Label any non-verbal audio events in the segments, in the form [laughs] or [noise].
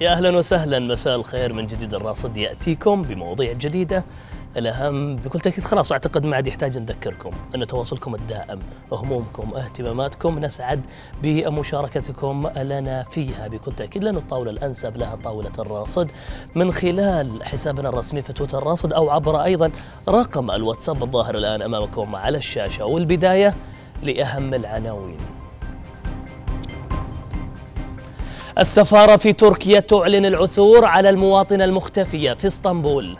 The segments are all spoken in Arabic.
يا اهلا وسهلا مساء الخير من جديد الراصد ياتيكم بمواضيع جديده الاهم بكل تاكيد خلاص اعتقد ما عاد يحتاج نذكركم ان تواصلكم الدائم همومكم اهتماماتكم نسعد بمشاركتكم لنا فيها بكل تاكيد لان الطاوله الانسب لها طاوله الراصد من خلال حسابنا الرسمي في تويتر الراصد او عبر ايضا رقم الواتساب الظاهر الان امامكم على الشاشه والبدايه لاهم العناوين السفارة في تركيا تعلن العثور على المواطنة المختفية في اسطنبول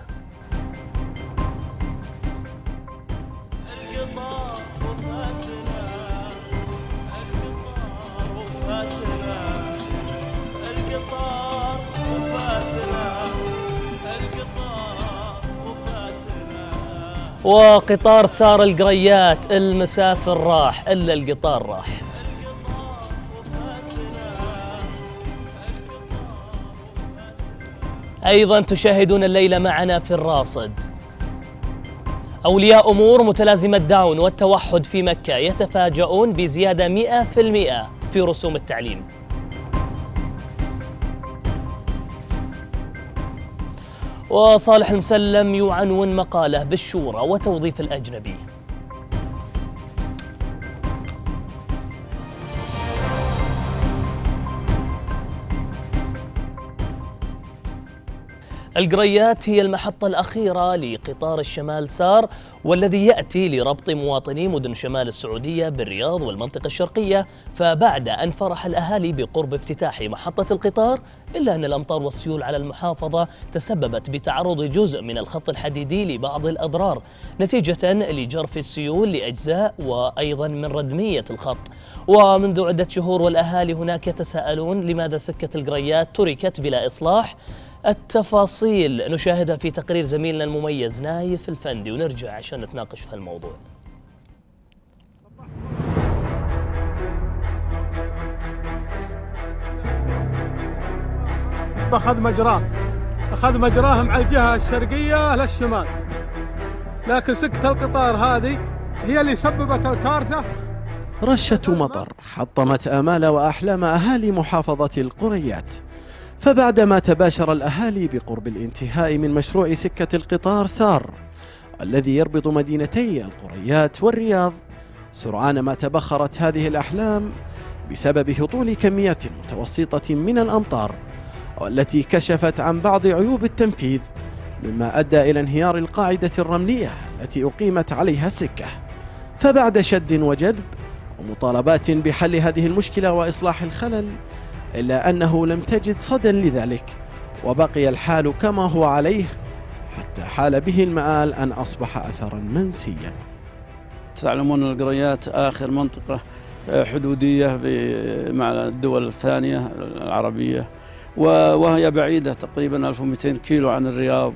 وقطار سار القريات المسافر راح إلا القطار راح أيضا تشاهدون الليلة معنا في الراصد أولياء أمور متلازمة داون والتوحد في مكة يتفاجؤون بزيادة 100% في رسوم التعليم وصالح المسلم يعنون مقاله بالشورى وتوظيف الأجنبي القريات هي المحطة الأخيرة لقطار الشمال سار والذي يأتي لربط مواطني مدن شمال السعودية بالرياض والمنطقة الشرقية فبعد أن فرح الأهالي بقرب افتتاح محطة القطار إلا أن الأمطار والسيول على المحافظة تسببت بتعرض جزء من الخط الحديدي لبعض الأضرار نتيجة لجرف السيول لأجزاء وأيضا من ردمية الخط ومنذ عدة شهور والأهالي هناك يتساءلون لماذا سكة القريات تركت بلا إصلاح التفاصيل نشاهدها في تقرير زميلنا المميز نايف الفندي ونرجع عشان نتناقش في الموضوع أخذ مجراه أخذ مجراه مع الجهة الشرقية للشمال لكن سكة القطار هذه هي اللي سببت الكارثة رشة مطر حطمت آمال وأحلام أهالي محافظة القريات فبعدما تباشر الأهالي بقرب الانتهاء من مشروع سكة القطار سار الذي يربط مدينتي القريات والرياض سرعان ما تبخرت هذه الأحلام بسبب هطول كميات متوسطة من الأمطار والتي كشفت عن بعض عيوب التنفيذ مما أدى إلى انهيار القاعدة الرملية التي أقيمت عليها السكة فبعد شد وجذب ومطالبات بحل هذه المشكلة وإصلاح الخلل إلا أنه لم تجد صدى لذلك وبقي الحال كما هو عليه حتى حال به المآل أن أصبح أثرا منسيا تعلمون القريات آخر منطقة حدودية مع الدول الثانية العربية وهي بعيدة تقريبا 1200 كيلو عن الرياض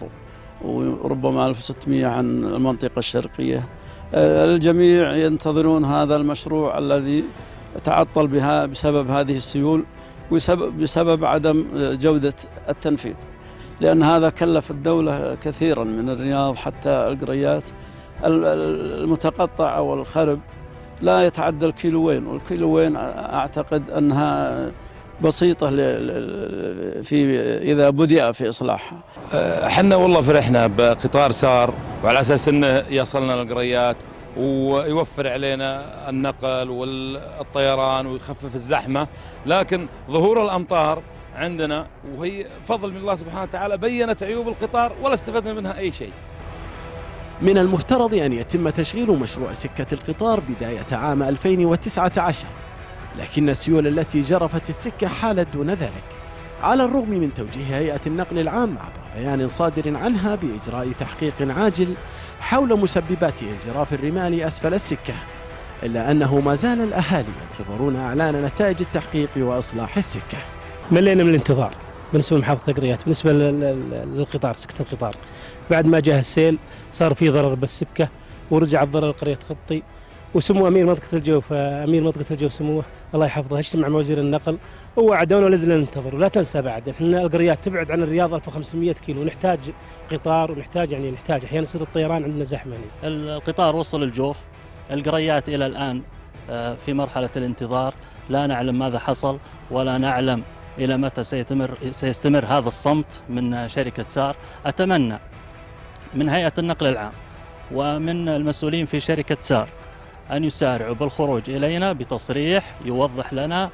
وربما 1600 عن المنطقة الشرقية آه، الجميع ينتظرون هذا المشروع الذي تعطل بها بسبب هذه السيول بسبب عدم جودة التنفيذ لأن هذا كلف الدولة كثيرا من الرياض حتى القريات المتقطع أو الخرب لا يتعدى الكيلوين والكيلوين أعتقد أنها بسيطة في إذا بدأ في إصلاحها أه، احنا والله فرحنا بقطار سار وعلى أساس أنه يصلنا للقريات ويوفر علينا النقل والطيران ويخفف الزحمة لكن ظهور الأمطار عندنا وهي فضل من الله سبحانه وتعالى بينت عيوب القطار ولا استفدنا منها أي شيء من المفترض أن يتم تشغيل مشروع سكة القطار بداية عام 2019 لكن السيول التي جرفت السكة حالت دون ذلك على الرغم من توجيه هيئة النقل العام عبر بيان صادر عنها بإجراء تحقيق عاجل حول مسببات انجراف الرمال أسفل السكة إلا أنه ما زال الأهالي ينتظرون أعلان نتائج التحقيق وإصلاح السكة ملينا من الانتظار بالنسبه لمحافظه التقريات بالنسبه للقطار سكه القطار بعد ما جاء السيل صار في ضرر بالسكه ورجع الضرر لقريه قطي وسمو امير منطقه الجوف امير منطقه الجوف سموه الله يحفظه اجتمع مع وزير النقل ووعدونا لازم ننتظر ولا تنسى بعد احنا القريات تبعد عن الرياض 1500 كيلو نحتاج قطار ونحتاج يعني نحتاج احيانا يصير الطيران عندنا زحمه يعني. القطار وصل الجوف القريات الى الان آه، في مرحله الانتظار لا نعلم ماذا حصل ولا نعلم الى متى سيتمر سيستمر هذا الصمت من شركه سار اتمنى من هيئه النقل العام ومن المسؤولين في شركه سار أن يسارعوا بالخروج إلينا بتصريح يوضح لنا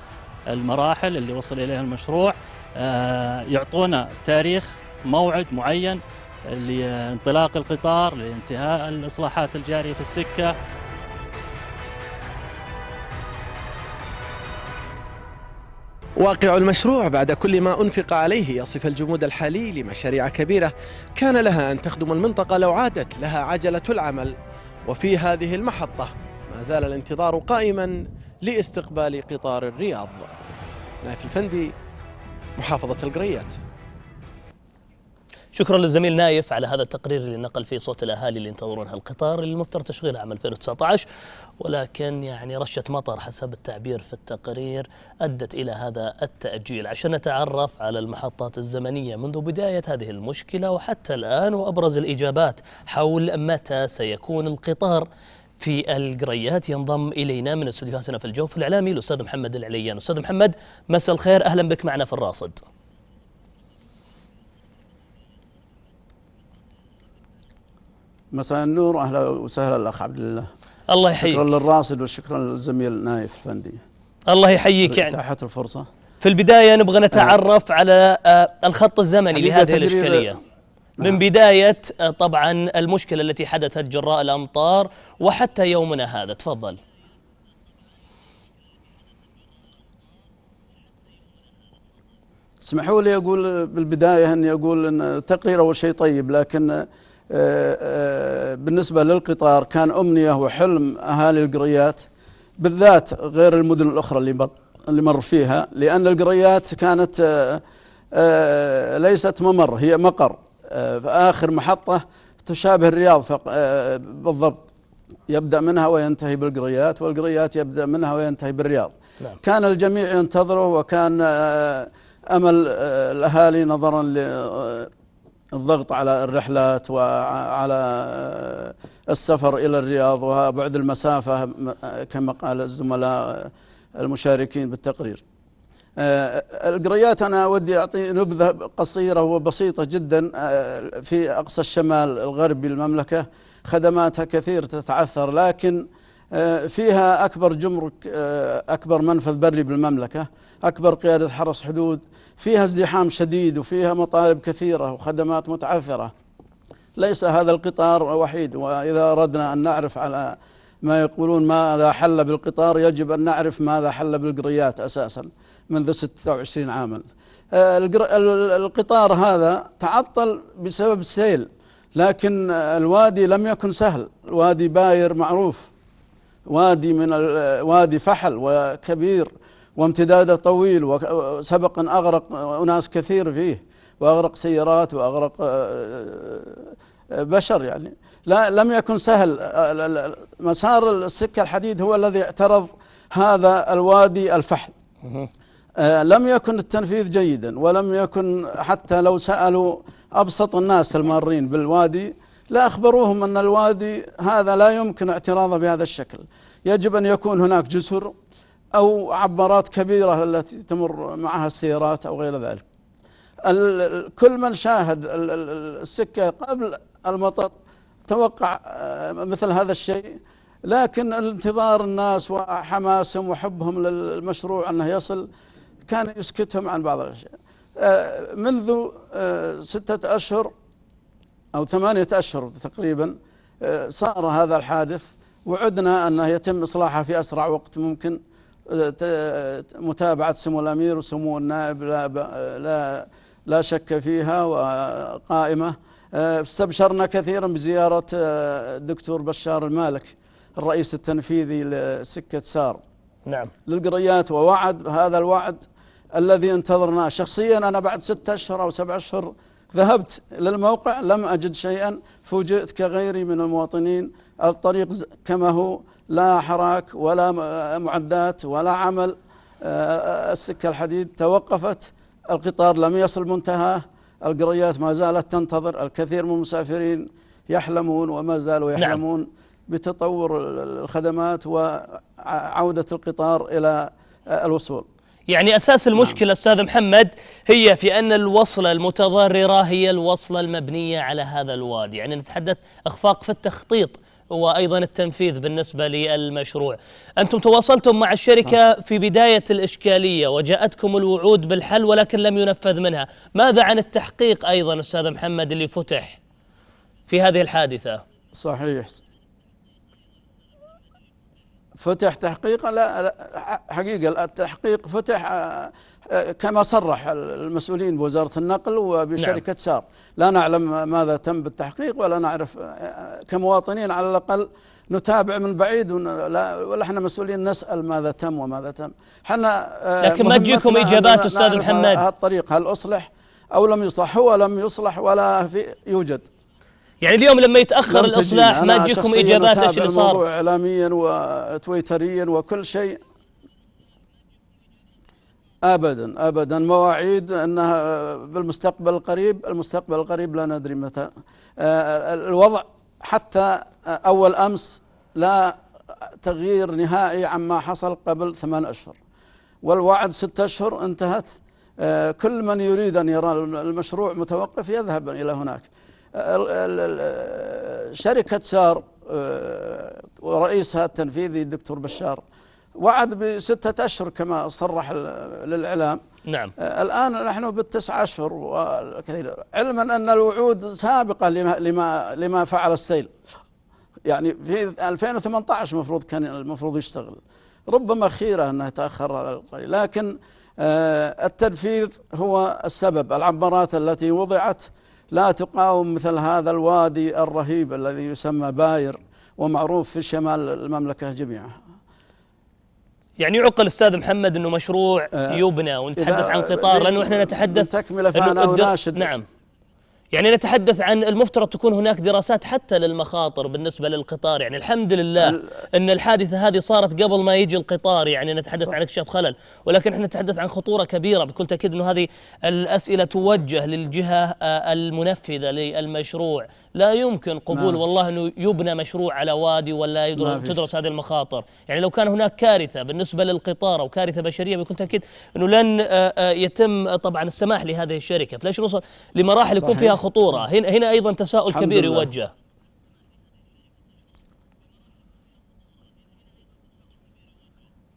المراحل اللي وصل إليها المشروع آه، يعطونا تاريخ موعد معين لانطلاق القطار لانتهاء الإصلاحات الجارية في السكة واقع المشروع بعد كل ما أنفق عليه يصف الجمود الحالي لمشاريع كبيرة كان لها أن تخدم المنطقة لو عادت لها عجلة العمل وفي هذه المحطة ما زال الانتظار قائما لاستقبال قطار الرياض نايف الفندي محافظة القريات شكرا للزميل نايف على هذا التقرير اللي نقل فيه صوت الاهالي اللي ينتظرون هالقطار اللي المفترض تشغيله عام 2019 ولكن يعني رشه مطر حسب التعبير في التقرير ادت الى هذا التاجيل عشان نتعرف على المحطات الزمنيه منذ بدايه هذه المشكله وحتى الان وابرز الاجابات حول متى سيكون القطار في القريات ينضم الينا من استديوهاتنا في الجوف الاعلامي الاستاذ محمد العليان استاذ محمد مساء الخير اهلا بك معنا في الراصد مساء النور اهلا وسهلا الاخ عبد الله الله يحييك شكرا للراصد وشكرا للزميل نايف فندي الله يحييك يعني اتاحت الفرصه في البدايه نبغى نتعرف آه. على الخط الزمني لهذه الاشكاليه من نعم. بداية آه، طبعا المشكلة التي حدثت جراء الأمطار وحتى يومنا هذا تفضل اسمحوا لي أقول بالبداية أني أقول أن التقرير أول شيء طيب لكن آه، آه، بالنسبة للقطار كان أمنية وحلم أهالي القريات بالذات غير المدن الأخرى اللي مر, اللي مر فيها لأن القريات كانت ليست ممر هي مقر اخر محطة تشابه الرياض آه، بالضبط يبدأ منها وينتهي بالقريات والقريات يبدأ منها وينتهي بالرياض نعم. كان الجميع ينتظره وكان آه، أمل آه، الأهالي نظرا للضغط على الرحلات وعلى السفر إلى الرياض وبعد المسافة كما قال الزملاء المشاركين بالتقرير آه، القريات أنا ودي أعطي نبذة قصيرة وبسيطة جدا آه، في أقصى الشمال الغربي المملكة خدماتها كثير تتعثر لكن آه، فيها أكبر جمرك أكبر منفذ بري بالمملكة أكبر قيادة حرس حدود فيها ازدحام شديد وفيها مطالب كثيرة وخدمات متعثرة ليس هذا القطار وحيد وإذا أردنا أن نعرف على ما يقولون ماذا حل بالقطار يجب أن نعرف ماذا حل بالقريات أساسا منذ 26 عاما آه، القطار هذا تعطل بسبب السيل لكن الوادي لم يكن سهل وادي باير معروف وادي من وادي فحل وكبير وامتداده طويل وسبق ان اغرق اناس كثير فيه واغرق سيارات واغرق آه، آه، بشر يعني لا لم يكن سهل مسار السكة الحديد هو الذي اعترض هذا الوادي الفحل لم يكن التنفيذ جيدا ولم يكن حتى لو سألوا أبسط الناس المارين بالوادي لا أخبروهم أن الوادي هذا لا يمكن اعتراضه بهذا الشكل يجب أن يكون هناك جسر أو عبارات كبيرة التي تمر معها السيارات أو غير ذلك كل من شاهد السكة قبل المطر توقع آه، مثل هذا الشيء لكن الانتظار الناس وحماسهم وحبهم للمشروع أنه يصل كان يسكتهم عن بعض الأشياء آه، منذ آه، ستة أشهر أو ثمانية أشهر تقريبا صار هذا الحادث وعدنا أنه يتم إصلاحه في أسرع وقت ممكن متابعة سمو الأمير وسمو النائب لا, لا, لا شك فيها وقائمة آه، استبشرنا كثيرا بزيارة الدكتور آه، بشار المالك الرئيس التنفيذي لسكة سار نعم للقريات ووعد هذا الوعد الذي انتظرناه شخصيا أنا بعد ستة أشهر أو سبع أشهر ذهبت للموقع لم أجد شيئا فوجئت كغيري من المواطنين الطريق كما هو لا حراك ولا معدات ولا عمل آه، السكة الحديد توقفت القطار لم يصل منتهاه القريات ما زالت تنتظر الكثير من المسافرين يحلمون وما زالوا نعم. يحلمون نعم. بتطور الخدمات وعودة القطار إلى آه، الوصول يعني أساس نعم. المشكلة نعم. أستاذ محمد هي في أن الوصلة المتضررة هي الوصلة المبنية على هذا الوادي يعني نتحدث إخفاق في التخطيط وأيضا التنفيذ بالنسبة للمشروع أنتم تواصلتم مع الشركة صح. في بداية الإشكالية وجاءتكم الوعود بالحل ولكن لم ينفذ منها ماذا عن التحقيق أيضا أستاذ محمد اللي فتح في هذه الحادثة صحيح فتح لا, لا حقيقة التحقيق فتح كما صرح المسؤولين بوزارة النقل وبشركة نعم. سار لا نعلم ماذا تم بالتحقيق ولا نعرف آه، كمواطنين على الأقل نتابع من بعيد ولا احنا مسؤولين نسال ماذا تم وماذا تم احنا آه، لكن ما تجيكم اجابات استاذ محمد هالطريق هل اصلح او لم يصلح هو لم يصلح ولا في يوجد يعني اليوم لما يتاخر الاصلاح ما تجيكم اجابات ايش اللي صار اعلاميا وتويتريا وكل شيء ابدا ابدا مواعيد انها بالمستقبل القريب المستقبل القريب لا ندري متى آه، الوضع حتى اول امس لا تغيير نهائي عما حصل قبل ثمان اشهر والوعد ستة اشهر انتهت آه، كل من يريد ان يرى المشروع متوقف يذهب الى هناك آه، شركه سار ورئيسها التنفيذي الدكتور بشار وعد بستة أشهر كما صرح للإعلام نعم آه، الآن نحن بالتسعة أشهر وكثير علما أن الوعود سابقة لما, لما, لما فعل السيل يعني في 2018 المفروض كان المفروض يشتغل ربما خيرة أنه تأخر لكن آه، التنفيذ هو السبب العمارات التي وضعت لا تقاوم مثل هذا الوادي الرهيب الذي يسمى باير ومعروف في شمال المملكة جميعها يعني يعقل استاذ محمد انه مشروع آه، يبنى ونتحدث عن قطار لانه احنا نتحدث تكمله فانا اناشد نعم يعني نتحدث عن المفترض تكون هناك دراسات حتى للمخاطر بالنسبة للقطار يعني الحمد لله أن الحادثة هذه صارت قبل ما يجي القطار يعني نتحدث صح. عن اكتشاف خلل ولكن احنا نتحدث عن خطورة كبيرة بكل تأكيد أنه هذه الأسئلة توجه للجهة آه، المنفذة للمشروع لا يمكن قبول نعم. والله أنه يبنى مشروع على وادي ولا نعم. تدرس هذه المخاطر يعني لو كان هناك كارثة بالنسبة للقطار أو كارثة بشرية بكل تأكيد أنه لن آه، آه، يتم طبعا السماح لهذه الشركة فليش نوصل لمراحل يكون فيها خطوره هنا هنا ايضا تساؤل كبير لله. يوجه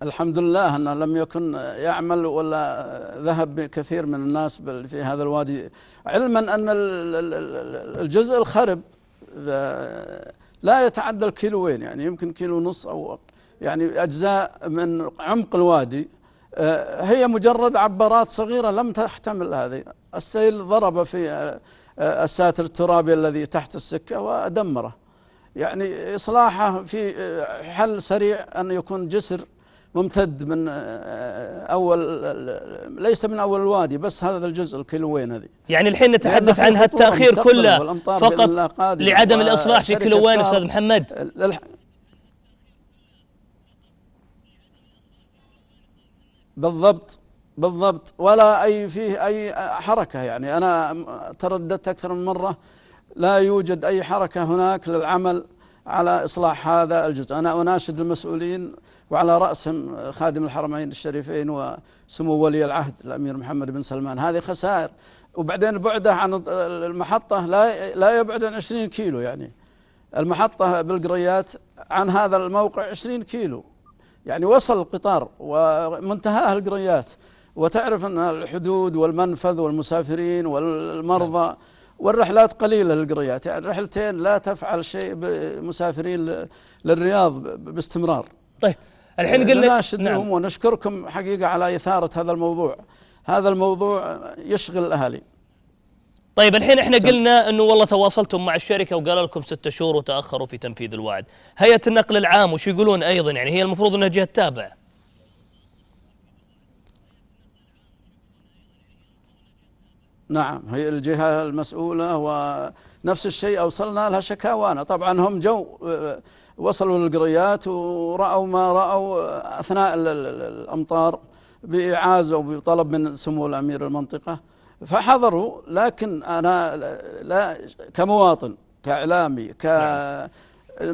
الحمد لله أنه لم يكن يعمل ولا ذهب كثير من الناس في هذا الوادي علما أن الجزء الخرب آه، لا يتعدى الكيلوين يعني يمكن كيلو ونص أو يعني أجزاء من عمق الوادي آه، هي مجرد عبارات صغيرة لم تحتمل هذه السيل ضرب في آه، آه، الساتر الترابي الذي تحت السكة ودمره يعني إصلاحه في آه، حل سريع أن يكون جسر ممتد من آه، أول ليس من أول الوادي بس هذا الجزء الكيلوين هذه يعني الحين نتحدث عن التأخير كله فقط لعدم الإصلاح في كيلوين أستاذ محمد بالضبط بالضبط ولا أي فيه أي حركة يعني أنا ترددت أكثر من مرة لا يوجد أي حركة هناك للعمل على إصلاح هذا الجزء أنا أناشد المسؤولين وعلى رأسهم خادم الحرمين الشريفين وسمو ولي العهد الأمير محمد بن سلمان هذه خسائر وبعدين بعده عن المحطة لا لا يبعد عن 20 كيلو يعني المحطة بالقريات عن هذا الموقع 20 كيلو يعني وصل القطار ومنتهاه القريات وتعرف أن الحدود والمنفذ والمسافرين والمرضى نعم. والرحلات قليلة للقريات يعني رحلتين لا تفعل شيء بمسافرين للرياض باستمرار طيب الحين قلنا نناشدهم نعم. ونشكركم حقيقة على إثارة هذا الموضوع هذا الموضوع يشغل الأهالي طيب الحين احنا سم. قلنا انه والله تواصلتم مع الشركه وقال لكم ستة شهور وتاخروا في تنفيذ الوعد، هيئه النقل العام وش يقولون ايضا يعني هي المفروض انها جهه تتابع. نعم هي الجهة المسؤولة ونفس الشيء أوصلنا لها شكاوانا طبعا هم جو آه، وصلوا للقريات ورأوا ما رأوا آه، أثناء الأمطار بإعازة وبطلب من سمو الأمير المنطقة فحضروا لكن أنا لا كمواطن كإعلامي ك نعم.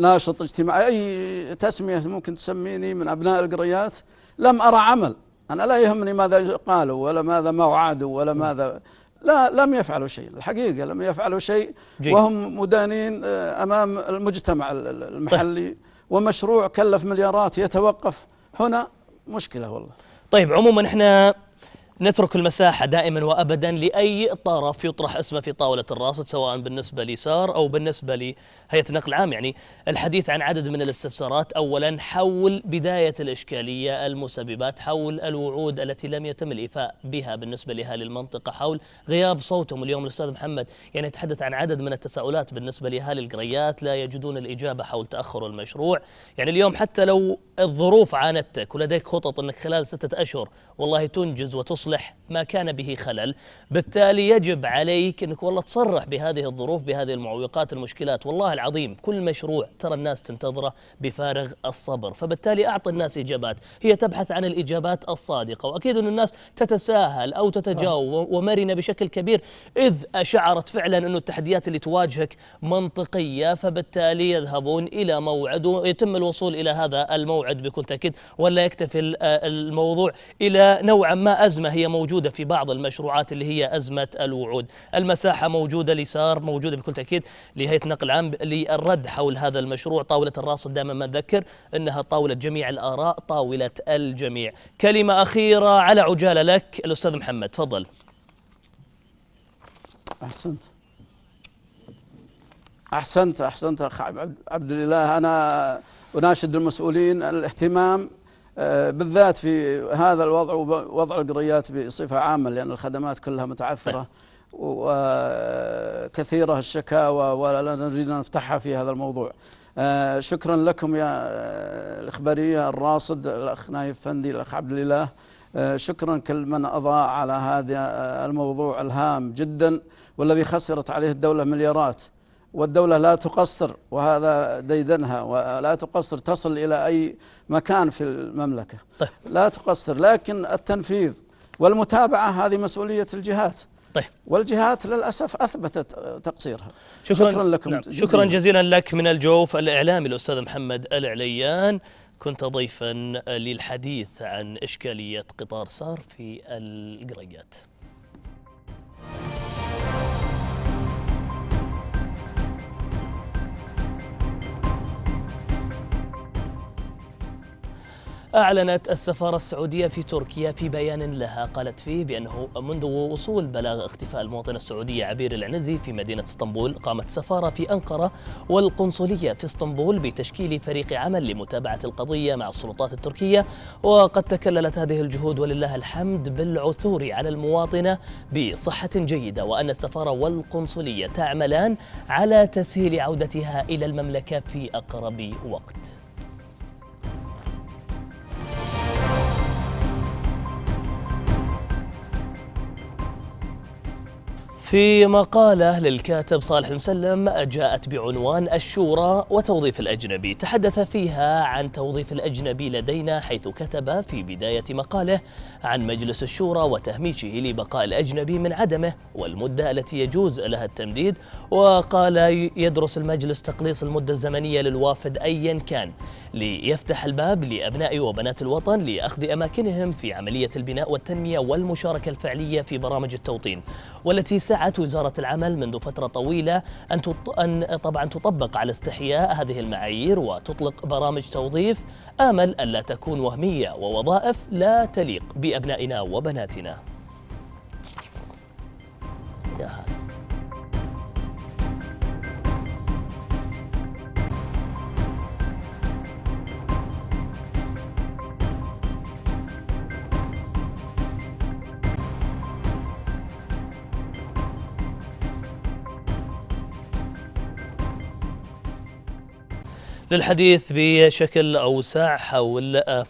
ناشط اجتماعي أي تسمية ممكن تسميني من أبناء القريات لم أرى عمل أنا لا يهمني ماذا قالوا ولا ماذا ما وعدوا ولا نعم. ماذا لا لم يفعلوا شيء الحقيقة لم يفعلوا شيء جي. وهم مدانين آه، أمام المجتمع المحلي طيب. ومشروع كلف مليارات يتوقف هنا مشكلة والله طيب عموما احنا نترك المساحة دائما وأبدا لأي طرف يطرح اسمه في طاولة الراصد سواء بالنسبة ليسار أو بالنسبة هيئه النقل العام يعني الحديث عن عدد من الاستفسارات اولا حول بدايه الاشكاليه المسببات حول الوعود التي لم يتم الايفاء بها بالنسبه لاهالي المنطقه حول غياب صوتهم اليوم الاستاذ محمد يعني يتحدث عن عدد من التساؤلات بالنسبه لاهالي القريات لا يجدون الاجابه حول تاخر المشروع يعني اليوم حتى لو الظروف عانتك ولديك خطط انك خلال سته اشهر والله تنجز وتصلح ما كان به خلل بالتالي يجب عليك انك والله تصرح بهذه الظروف بهذه المعوقات المشكلات والله العظيم كل مشروع ترى الناس تنتظره بفارغ الصبر فبالتالي أعطي الناس إجابات هي تبحث عن الإجابات الصادقة وأكيد أن الناس تتساهل أو تتجاوب ومرنة بشكل كبير إذ شعرت فعلا أن التحديات اللي تواجهك منطقية فبالتالي يذهبون إلى موعد ويتم الوصول إلى هذا الموعد بكل تأكيد ولا يكتفي آه، الموضوع إلى نوعا ما أزمة هي موجودة في بعض المشروعات اللي هي أزمة الوعود المساحة موجودة اليسار موجودة بكل تأكيد لهيئة نقل عام للرد حول هذا المشروع طاولة الراصد دائما ما نذكر أنها طاولة جميع الآراء طاولة الجميع كلمة أخيرة على عجالة لك الأستاذ محمد تفضل أحسنت أحسنت أحسنت أخ عبد الله أنا أناشد المسؤولين الاهتمام آه، بالذات في هذا الوضع ووضع القريات بصفة عامة لأن الخدمات كلها متعثرة وكثيرة الشكاوى ولا نريد أن نفتحها في هذا الموضوع آه، شكرا لكم يا آه، الإخبارية الراصد الأخ نايف فندي الأخ عبد الله آه، شكرا كل من أضاء على هذا الموضوع الهام جدا والذي خسرت عليه الدولة مليارات والدولة لا تقصر وهذا ديدنها ولا تقصر تصل إلى أي مكان في المملكة طيب. لا تقصر لكن التنفيذ والمتابعة هذه مسؤولية الجهات طيب والجهات للاسف اثبتت تقصيرها شكرا, شكرا لكم نعم جزيلا شكرا جزيلا لك من الجوف الاعلامي الاستاذ محمد العليان كنت ضيفا للحديث عن اشكاليه قطار سار في القريات أعلنت السفارة السعودية في تركيا في بيان لها قالت فيه بأنه منذ وصول بلاغ اختفاء المواطن السعودي عبير العنزي في مدينة اسطنبول قامت سفارة في أنقرة والقنصلية في اسطنبول بتشكيل فريق عمل لمتابعة القضية مع السلطات التركية وقد تكللت هذه الجهود ولله الحمد بالعثور على المواطنة بصحة جيدة وأن السفارة والقنصلية تعملان على تسهيل عودتها إلى المملكة في أقرب وقت في مقالة للكاتب صالح المسلم جاءت بعنوان الشورى وتوظيف الأجنبي تحدث فيها عن توظيف الأجنبي لدينا حيث كتب في بداية مقاله عن مجلس الشورى وتهميشه لبقاء الأجنبي من عدمه والمدة التي يجوز لها التمديد وقال يدرس المجلس تقليص المدة الزمنية للوافد أيا كان ليفتح الباب لأبناء وبنات الوطن لأخذ أماكنهم في عملية البناء والتنمية والمشاركة الفعلية في برامج التوطين والتي سعى سعت وزارة العمل منذ فترة طويلة أن, تط... أن طبعا تطبق على استحياء هذه المعايير وتطلق برامج توظيف آمل ألا تكون وهمية ووظائف لا تليق بأبنائنا وبناتنا للحديث بشكل أوسع حول آه،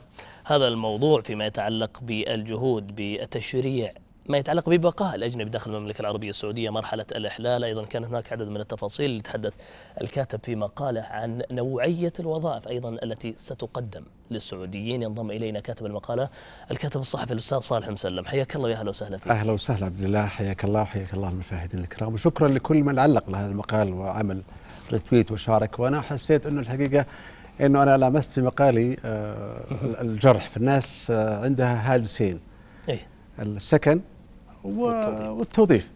هذا الموضوع فيما يتعلق بالجهود بالتشريع ما يتعلق ببقاء الأجنبي داخل المملكة العربية السعودية مرحلة الإحلال أيضا كان هناك عدد من التفاصيل اللي تحدث الكاتب في مقاله عن نوعية الوظائف أيضا التي ستقدم للسعوديين ينضم إلينا كاتب المقالة الكاتب الصحفي الأستاذ صالح مسلم حياك الله يا أهلا وسهلا فيك أهلا وسهلا عبد الله حياك الله وحياك الله المشاهدين الكرام وشكرا لكل من علق لهذا المقال وعمل ريتويت وشارك وانا حسيت انه الحقيقه انه انا لامست في مقالي آه، الجرح في الناس آه، عندها هاجسين إيه؟ السكن والتوظيف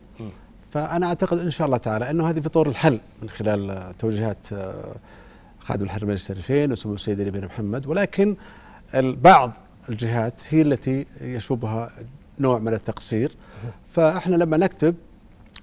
فانا اعتقد ان شاء الله تعالى انه هذه في طور الحل من خلال توجيهات آه، خادم الحرمين الشريفين وسمو السيد علي بن محمد ولكن بعض الجهات هي التي يشوبها نوع من التقصير فاحنا لما نكتب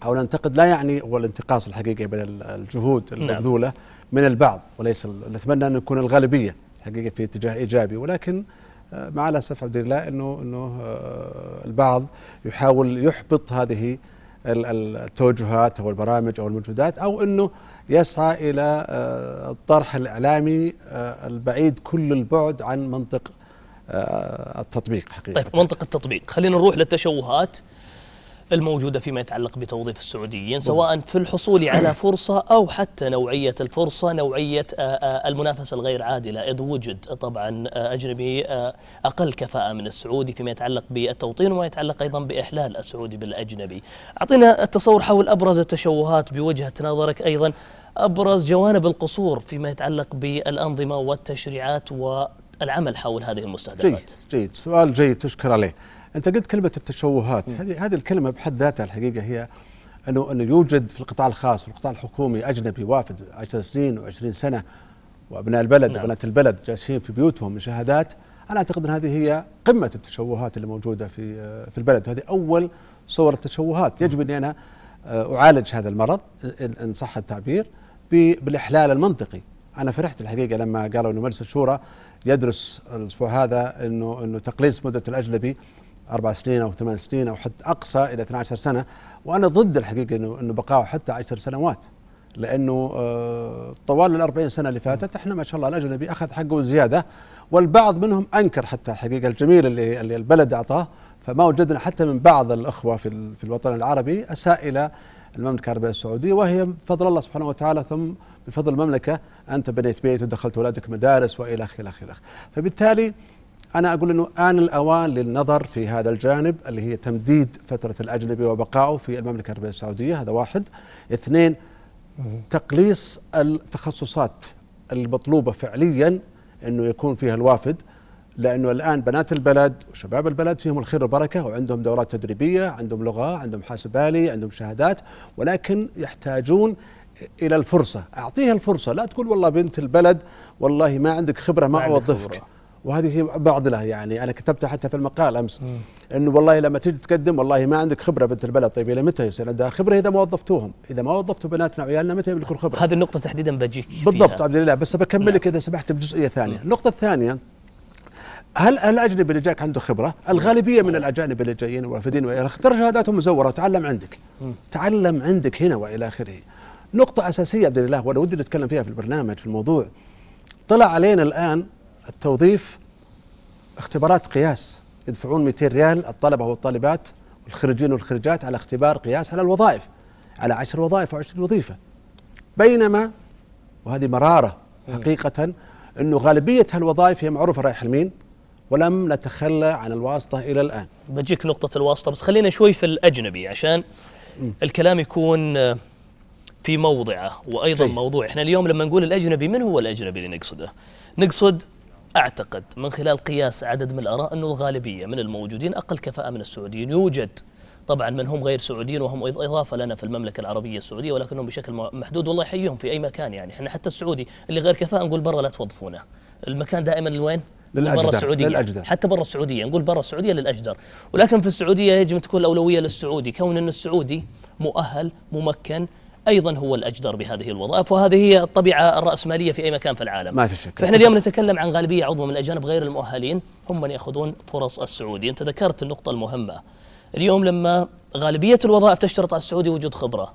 او ننتقد لا يعني هو الانتقاص الحقيقي من الجهود المبذوله نعم. من البعض وليس نتمنى ان نكون الغالبيه الحقيقه في اتجاه ايجابي ولكن آه، مع الاسف عبد الله انه انه آه، البعض يحاول يحبط هذه التوجهات او البرامج او المجهودات او انه يسعى الى آه، الطرح الاعلامي البعيد كل البعد عن منطق التطبيق حقيقه طيب منطق التطبيق خلينا نروح للتشوهات الموجودة فيما يتعلق بتوظيف السعوديين سواء في الحصول على فرصة أو حتى نوعية الفرصة نوعية آه، آه، المنافسة الغير عادلة إذ وجد طبعا آه، أجنبي أقل كفاءة من السعودي فيما يتعلق بالتوطين وما يتعلق أيضا بإحلال السعودي بالأجنبي أعطينا التصور حول أبرز التشوهات بوجهة نظرك أيضا أبرز جوانب القصور فيما يتعلق بالأنظمة والتشريعات والعمل حول هذه المستهدفات جيد جيد سؤال جيد تشكر عليه انت قلت كلمه التشوهات هذه هذه الكلمه بحد ذاتها الحقيقه هي انه انه يوجد في القطاع الخاص والقطاع الحكومي اجنبي وافد 10 سنين و20 سنه وابناء البلد نعم. وبنات البلد جالسين في بيوتهم من شهادات انا اعتقد ان هذه هي قمه التشوهات اللي موجوده في في البلد وهذه اول صور التشوهات يجب اني انا آه، اعالج هذا المرض ان صح التعبير بالاحلال المنطقي انا فرحت الحقيقه لما قالوا انه مجلس الشورى يدرس الاسبوع هذا انه انه تقليص مده الاجنبي أربع سنين أو ثمان سنين أو حتى أقصى إلى 12 سنة وأنا ضد الحقيقة أنه, أنه بقائه حتى 10 سنوات لأنه آه، طوال ال 40 سنة اللي فاتت احنا ما شاء الله الأجنبي أخذ حقه زيادة والبعض منهم أنكر حتى الحقيقة الجميل اللي, اللي البلد أعطاه فما وجدنا حتى من بعض الأخوة في, في الوطن العربي أساء إلى المملكة العربية السعودية وهي بفضل الله سبحانه وتعالى ثم بفضل المملكة أنت بنيت بيت ودخلت أولادك مدارس وإلى آخره إلى آخره فبالتالي أنا أقول أنه آن الأوان للنظر في هذا الجانب اللي هي تمديد فترة الأجنبي وبقائه في المملكة العربية السعودية هذا واحد اثنين تقليص التخصصات المطلوبة فعليا أنه يكون فيها الوافد لانه الان بنات البلد وشباب البلد فيهم الخير والبركه وعندهم دورات تدريبيه، عندهم لغه، عندهم حاسب الي، عندهم شهادات، ولكن يحتاجون الى الفرصه، اعطيها الفرصه، لا تقول والله بنت البلد والله ما عندك خبره ما اوظفك. وهذه بعضنا يعني انا كتبتها حتى في المقال امس انه والله لما تجي تقدم والله ما عندك خبره بنت البلد طيب الى متى يصير عندها خبره اذا ما وظفتوهم اذا ما وظفتوا بناتنا وعيالنا متى يملكوا الخبره هذه النقطه تحديدا بجيك فيها بالضبط عبد الله بس بكمل لك اذا سمحت بجزئيه ثانيه النقطه الثانيه هل الاجنبي اللي جاك عنده خبره؟ الغالبيه من الاجانب اللي جايين وافدين والى اخره ترى شهاداتهم مزوره وتعلم عندك. تعلم عندك هنا والى اخره. نقطه اساسيه عبد الله وانا ودي نتكلم فيها في البرنامج في الموضوع. طلع علينا الان التوظيف اختبارات قياس يدفعون 200 ريال الطلبة والطالبات والخريجين والخريجات على اختبار قياس على الوظائف على 10 وظائف و و20 وظيفة بينما وهذه مرارة إيه. حقيقة أنه غالبية هالوظائف هي معروفة رايحة لمين ولم نتخلى عن الواسطة إلى الآن بجيك نقطة الواسطة بس خلينا شوي في الأجنبي عشان الكلام يكون آه، في موضعه وأيضا موضوع احنا اليوم لما نقول الأجنبي من هو الأجنبي اللي نقصده نقصد أعتقد من خلال قياس عدد من الآراء أنه الغالبية من الموجودين أقل كفاءة من السعوديين يوجد طبعا من هم غير سعوديين وهم إضافة لنا في المملكة العربية السعودية ولكنهم بشكل محدود والله يحييهم في أي مكان يعني احنا حتى السعودي اللي غير كفاءة نقول برا لا توظفونه المكان دائما لوين؟ للأجدر. برا السعودية للأجدر. حتى برا السعودية نقول برا السعودية للأجدر ولكن في السعودية يجب تكون الأولوية للسعودي كون أن السعودي مؤهل ممكن ايضا هو الاجدر بهذه الوظائف وهذه هي الطبيعه الراسماليه في اي مكان في العالم ما في شك فاحنا اليوم نتكلم عن غالبيه عظمى من الاجانب غير المؤهلين هم من ياخذون فرص السعودي انت ذكرت النقطه المهمه اليوم لما غالبيه الوظائف تشترط على السعودي وجود خبره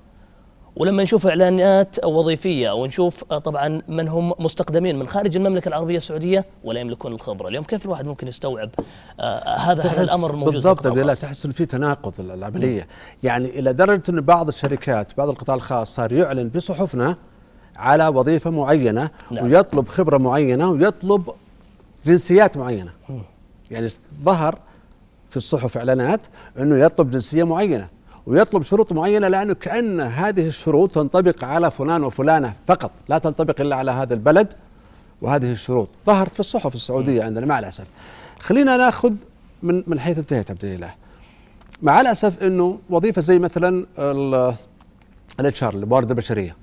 ولما نشوف اعلانات وظيفيه ونشوف آه، طبعا من هم مستقدمين من خارج المملكه العربيه السعوديه ولا يملكون الخبره، اليوم كيف الواحد ممكن يستوعب آه، هذا هذا الامر الموجود بالضبط لا تحس في تناقض العمليه، نعم. يعني الى درجه ان بعض الشركات بعض القطاع الخاص صار يعلن بصحفنا على وظيفه معينه نعم. ويطلب خبره معينه ويطلب جنسيات معينه. م. يعني ظهر في الصحف اعلانات انه يطلب جنسيه معينه ويطلب شروط معينة لأنه كأن هذه الشروط تنطبق على فلان وفلانة فقط لا تنطبق إلا على هذا البلد وهذه الشروط ظهرت في الصحف السعودية عندنا مع الأسف خلينا ناخذ من من حيث انتهيت عبد الله مع الأسف أنه وظيفة زي مثلا الاتش ار الموارد البشرية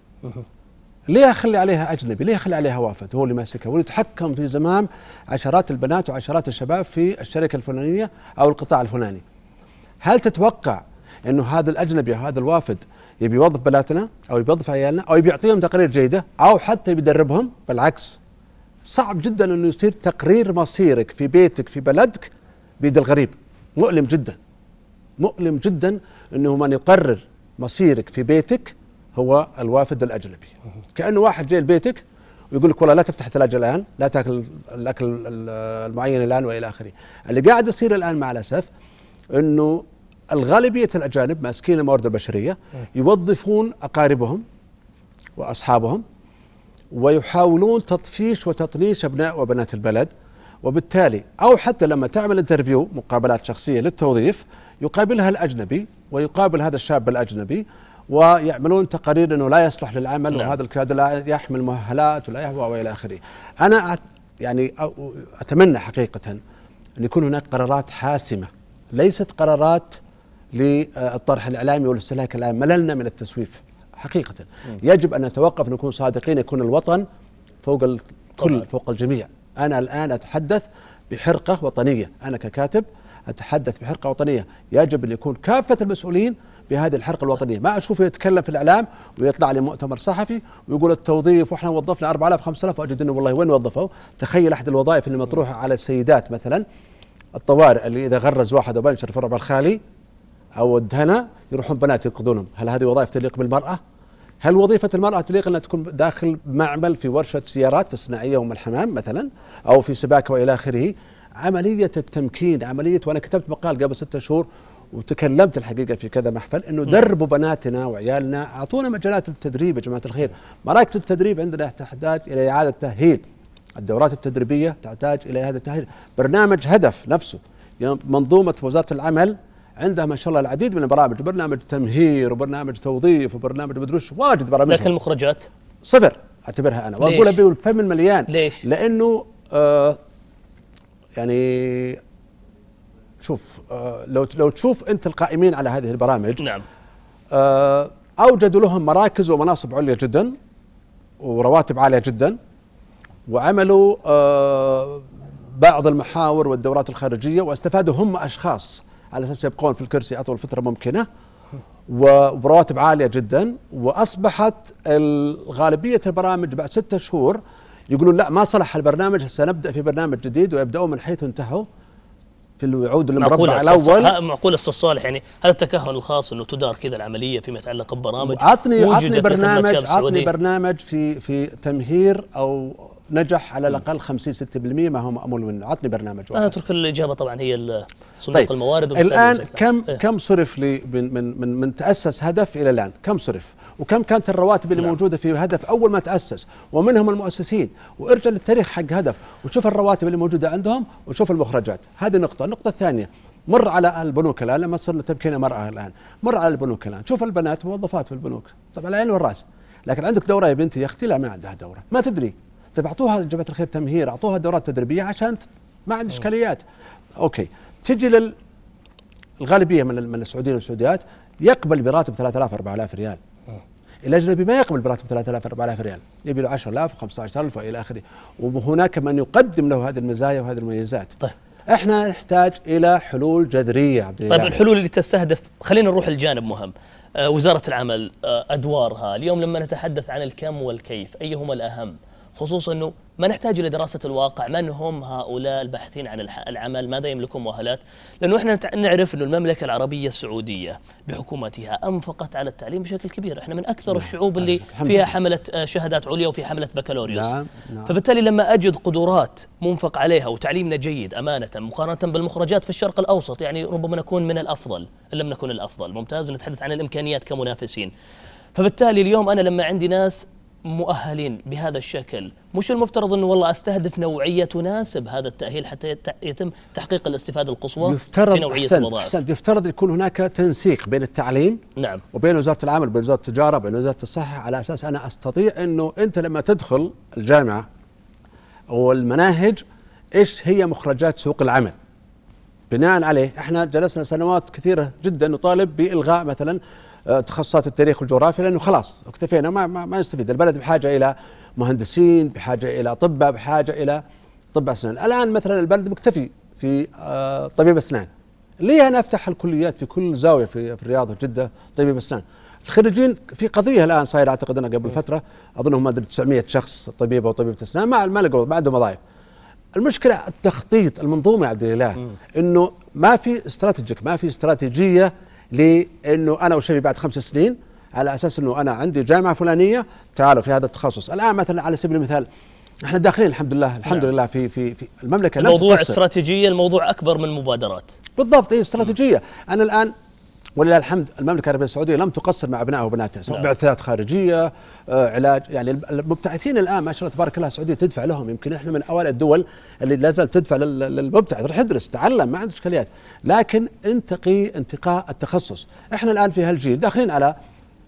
ليه اخلي عليها اجنبي؟ ليه اخلي عليها وافد؟ هو اللي ماسكها ويتحكم في زمام عشرات البنات وعشرات الشباب في الشركه الفلانيه او القطاع الفلاني. هل تتوقع انه هذا الاجنبي هذا الوافد يبي يوظف بناتنا او يبي يوظف عيالنا او يبي يعطيهم تقارير جيده او حتى يدربهم بالعكس صعب جدا انه يصير تقرير مصيرك في بيتك في بلدك بيد الغريب مؤلم جدا مؤلم جدا انه من يقرر مصيرك في بيتك هو الوافد الاجنبي كانه واحد جاي لبيتك ويقول لك والله لا تفتح الثلاجه الان، لا تاكل الاكل المعين الان والى اخره. اللي قاعد يصير الان مع الاسف انه الغالبية الأجانب ماسكين الموارد البشرية يوظفون أقاربهم وأصحابهم ويحاولون تطفيش وتطنيش أبناء وبنات البلد وبالتالي أو حتى لما تعمل انترفيو مقابلات شخصية للتوظيف يقابلها الأجنبي ويقابل هذا الشاب الأجنبي ويعملون تقارير أنه لا يصلح للعمل نعم. وهذا الكادر لا يحمل مؤهلات ولا يهوى وإلى آخره أنا يعني أتمنى حقيقة أن يكون هناك قرارات حاسمة ليست قرارات للطرح الاعلامي والاستهلاك الان مللنا من التسويف حقيقه يجب ان نتوقف نكون صادقين يكون الوطن فوق الكل فوق الجميع انا الان اتحدث بحرقه وطنيه انا ككاتب اتحدث بحرقه وطنيه يجب ان يكون كافه المسؤولين بهذه الحرقه الوطنيه، ما اشوفه يتكلم في الاعلام ويطلع لي مؤتمر صحفي ويقول التوظيف واحنا وظفنا 4000 5000 واجد انه والله وين وظفوا؟ تخيل احد الوظائف اللي مطروحه على السيدات مثلا الطوارئ اللي اذا غرز واحد وبنشر في الربع الخالي او الدهنه يروحون بنات ينقذونهم، هل هذه وظائف تليق بالمراه؟ هل وظيفة المرأة تليق أنها تكون داخل معمل في ورشة سيارات في الصناعية وم الحمام مثلا أو في سباكة وإلى آخره عملية التمكين عملية وأنا كتبت مقال قبل ستة شهور وتكلمت الحقيقة في كذا محفل أنه دربوا بناتنا وعيالنا أعطونا مجالات التدريب يا جماعة الخير مراكز التدريب عندنا تحتاج إلى إعادة تأهيل الدورات التدريبية تحتاج إلى إعادة تأهيل برنامج هدف نفسه يعني منظومة وزارة العمل عندها ما شاء الله العديد من البرامج برنامج تمهير وبرنامج توظيف وبرنامج مدروش واجد برامج لكن المخرجات صفر اعتبرها انا واقولها بالفم المليان ليش؟ لانه آه يعني شوف آه لو لو تشوف انت القائمين على هذه البرامج نعم آه اوجدوا لهم مراكز ومناصب عليا جدا ورواتب عاليه جدا وعملوا آه بعض المحاور والدورات الخارجيه واستفادوا هم اشخاص على اساس يبقون في الكرسي اطول فتره ممكنه وبرواتب عاليه جدا واصبحت غالبيه البرامج بعد ستة شهور يقولون لا ما صلح البرنامج سنبدا في برنامج جديد ويبداون من حيث انتهوا في الوعود المربع الاول معقول استاذ صالح يعني هذا التكهن الخاص انه تدار كذا العمليه فيما يتعلق ببرامج عطني عطني برنامج عطني برنامج في في تمهير او نجح على الاقل 50 60% ما هو مامول منه عطني برنامج واحد انا اترك الاجابه طبعا هي صندوق طيب. الموارد الان كم إيه؟ كم صرف لي من, من من من تاسس هدف الى الان كم صرف وكم كانت الرواتب اللي نعم. موجوده في هدف اول ما تاسس ومنهم المؤسسين وارجع للتاريخ حق هدف وشوف الرواتب اللي موجوده عندهم وشوف المخرجات هذه نقطه النقطه الثانيه مر على البنوك الان لما صرنا تبكينا مراه الان مر على البنوك الان شوف البنات موظفات في البنوك طبعا العين والراس لكن عندك دوره يا بنتي يا اختي لا ما عندها دوره ما تدري طيب اعطوها جماعه الخير تمهير اعطوها دورات تدريبيه عشان ما عند اشكاليات اوكي تجي لل الغالبيه من من السعوديين والسعوديات يقبل براتب 3000 4000 ريال الاجنبي ما يقبل براتب 3000 4000 ريال يبي له 10000 و15000 والى اخره وهناك من يقدم له هذه المزايا وهذه المميزات طيب احنا نحتاج الى حلول جذريه عبد طيب الحلول اللي تستهدف خلينا نروح لجانب مهم آه، وزاره العمل آه، ادوارها اليوم لما نتحدث عن الكم والكيف ايهما الاهم خصوصا انه ما نحتاج الى دراسه الواقع من هم هؤلاء الباحثين عن العمل ماذا يملكون مؤهلات لانه احنا نعرف انه المملكه العربيه السعوديه بحكومتها انفقت على التعليم بشكل كبير احنا من اكثر نعم، الشعوب اللي فيها حمله آه، شهادات عليا وفي حمله بكالوريوس نعم. نعم. فبالتالي لما اجد قدرات منفق عليها وتعليمنا جيد امانه مقارنه بالمخرجات في الشرق الاوسط يعني ربما نكون من الافضل ان لم نكن الافضل ممتاز نتحدث عن الامكانيات كمنافسين فبالتالي اليوم انا لما عندي ناس مؤهلين بهذا الشكل مش المفترض أنه والله أستهدف نوعية تناسب هذا التأهيل حتى يتم تحقيق الاستفادة القصوى يفترض في نوعية أحسن الوظائف أحسن يفترض يكون هناك تنسيق بين التعليم نعم وبين وزارة العمل وبين وزارة التجارة وبين وزارة الصحة على أساس أنا أستطيع أنه أنت لما تدخل الجامعة والمناهج إيش هي مخرجات سوق العمل بناء عليه احنا جلسنا سنوات كثيره جدا نطالب بالغاء مثلا آه، تخصصات التاريخ والجغرافيا لانه خلاص اكتفينا ما, ما, ما نستفيد البلد بحاجه الى مهندسين بحاجه الى اطباء بحاجه الى طب اسنان الان مثلا البلد مكتفي في آه، طبيب اسنان ليه انا افتح الكليات في كل زاويه في الرياض وجده طبيب اسنان الخريجين في قضيه الان صايره اعتقد انا قبل فتره اظنهم ما ادري 900 شخص طبيبه وطبيبه اسنان ما ما لقوا ما عندهم وظائف المشكله التخطيط المنظومه يا عبد الله انه ما في استراتيجيك ما في استراتيجيه لانه انا وشبي بعد خمس سنين على اساس انه انا عندي جامعه فلانيه تعالوا في هذا التخصص الان مثلا على سبيل المثال احنا داخلين الحمد لله الحمد نعم. لله في في في المملكه الموضوع استراتيجيه الموضوع اكبر من مبادرات بالضبط هي إيه، استراتيجيه انا الان ولله الحمد المملكه العربيه السعوديه لم تقصر مع ابنائها وبناتها سواء نعم. بعثات خارجيه آه، علاج يعني المبتعثين الان ما شاء الله تبارك الله السعوديه تدفع لهم يمكن احنا من اوائل الدول اللي لا زال تدفع للمبتعث روح ادرس تعلم ما عنده اشكاليات لكن انتقي انتقاء التخصص احنا الان في هالجيل داخلين على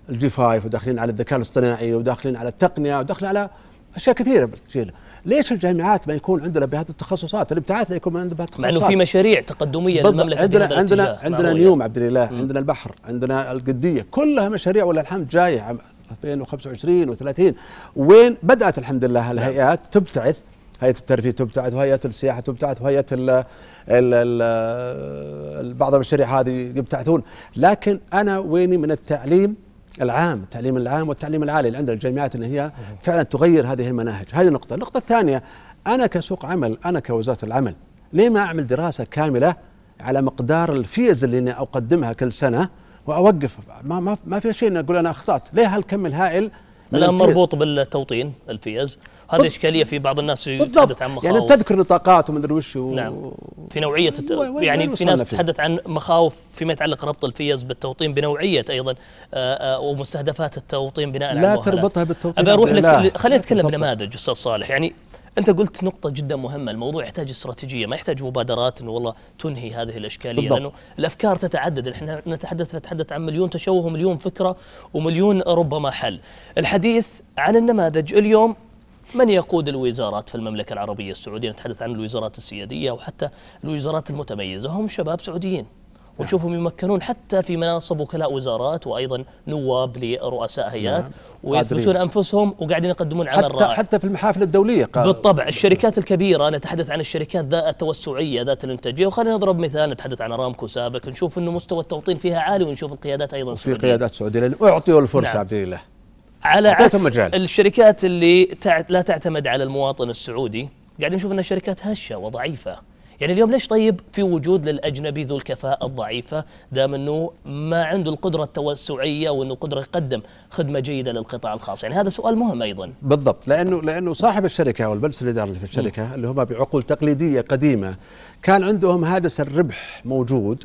الجي 5 وداخلين على الذكاء الاصطناعي وداخلين على التقنيه وداخلين على اشياء كثيره بالجيل ليش الجامعات ما يكون عندنا بهذه التخصصات الابتعاث لا يكون عندنا بهذه التخصصات مع انه في مشاريع تقدميه للمملكه عندنا عندنا عندنا نيوم عبد الاله عندنا البحر عندنا القديه كلها مشاريع ولله الحمد جايه 2025 و30 وين بدات الحمد لله نعم. الهيئات تبتعث هيئه الترفيه تبتعث وهيئه السياحه تبتعث وهيئه ال ال بعض المشاريع هذه يبتعثون لكن انا ويني من التعليم العام التعليم العام والتعليم العالي اللي عند الجامعات اللي هي فعلا تغير هذه المناهج هذه نقطة النقطة الثانية أنا كسوق عمل أنا كوزارة العمل ليه ما أعمل دراسة كاملة على مقدار الفيز اللي أنا أقدمها كل سنة وأوقف ما, ما, في شيء أقول أنا أخطأت ليه هالكم الهائل الآن مربوط بالتوطين الفيز هذه اشكاليه في بعض الناس يتحدث عن مخاوف يعني تذكر نطاقات ومدري وش نعم في نوعيه الت... يعني في ناس تتحدث عن مخاوف فيما يتعلق ربط الفيز بالتوطين بنوعيه ايضا آه، آه، ومستهدفات التوطين بناء على لا تربطها بالتوطين ابي اروح لك خليني اتكلم نماذج استاذ صالح يعني انت قلت نقطه جدا مهمه الموضوع يحتاج استراتيجيه ما يحتاج مبادرات انه والله تنهي هذه الاشكاليه بالضبط. لانه الافكار تتعدد احنا نتحدث نتحدث عن مليون تشوه ومليون فكره ومليون ربما حل الحديث عن النماذج اليوم من يقود الوزارات في المملكة العربية السعودية نتحدث عن الوزارات السيادية وحتى الوزارات المتميزة هم شباب سعوديين نعم. ونشوفهم يمكنون حتى في مناصب وكلاء وزارات وايضا نواب لرؤساء هيئات نعم. ويثبتون انفسهم وقاعدين يقدمون عمل رائع حتى في المحافل الدوليه قال بالطبع الشركات الكبيره نتحدث عن الشركات ذات التوسعيه ذات الانتاجيه وخلينا نضرب مثال نتحدث عن ارامكو سابق نشوف انه مستوى التوطين فيها عالي ونشوف القيادات ايضا سعوديه في قيادات سعوديه اعطيوا الفرصه نعم. عبد الله على عكس مجال. الشركات اللي لا تعتمد على المواطن السعودي قاعدين نشوف ان الشركات هشه وضعيفه يعني اليوم ليش طيب في وجود للاجنبي ذو الكفاءه الضعيفه دام انه ما عنده القدره التوسعيه وانه قدره يقدم خدمه جيده للقطاع الخاص يعني هذا سؤال مهم ايضا بالضبط لانه لانه صاحب الشركه او المجلس الاداري اللي في الشركه م. اللي هم بعقول تقليديه قديمه كان عندهم هاجس الربح موجود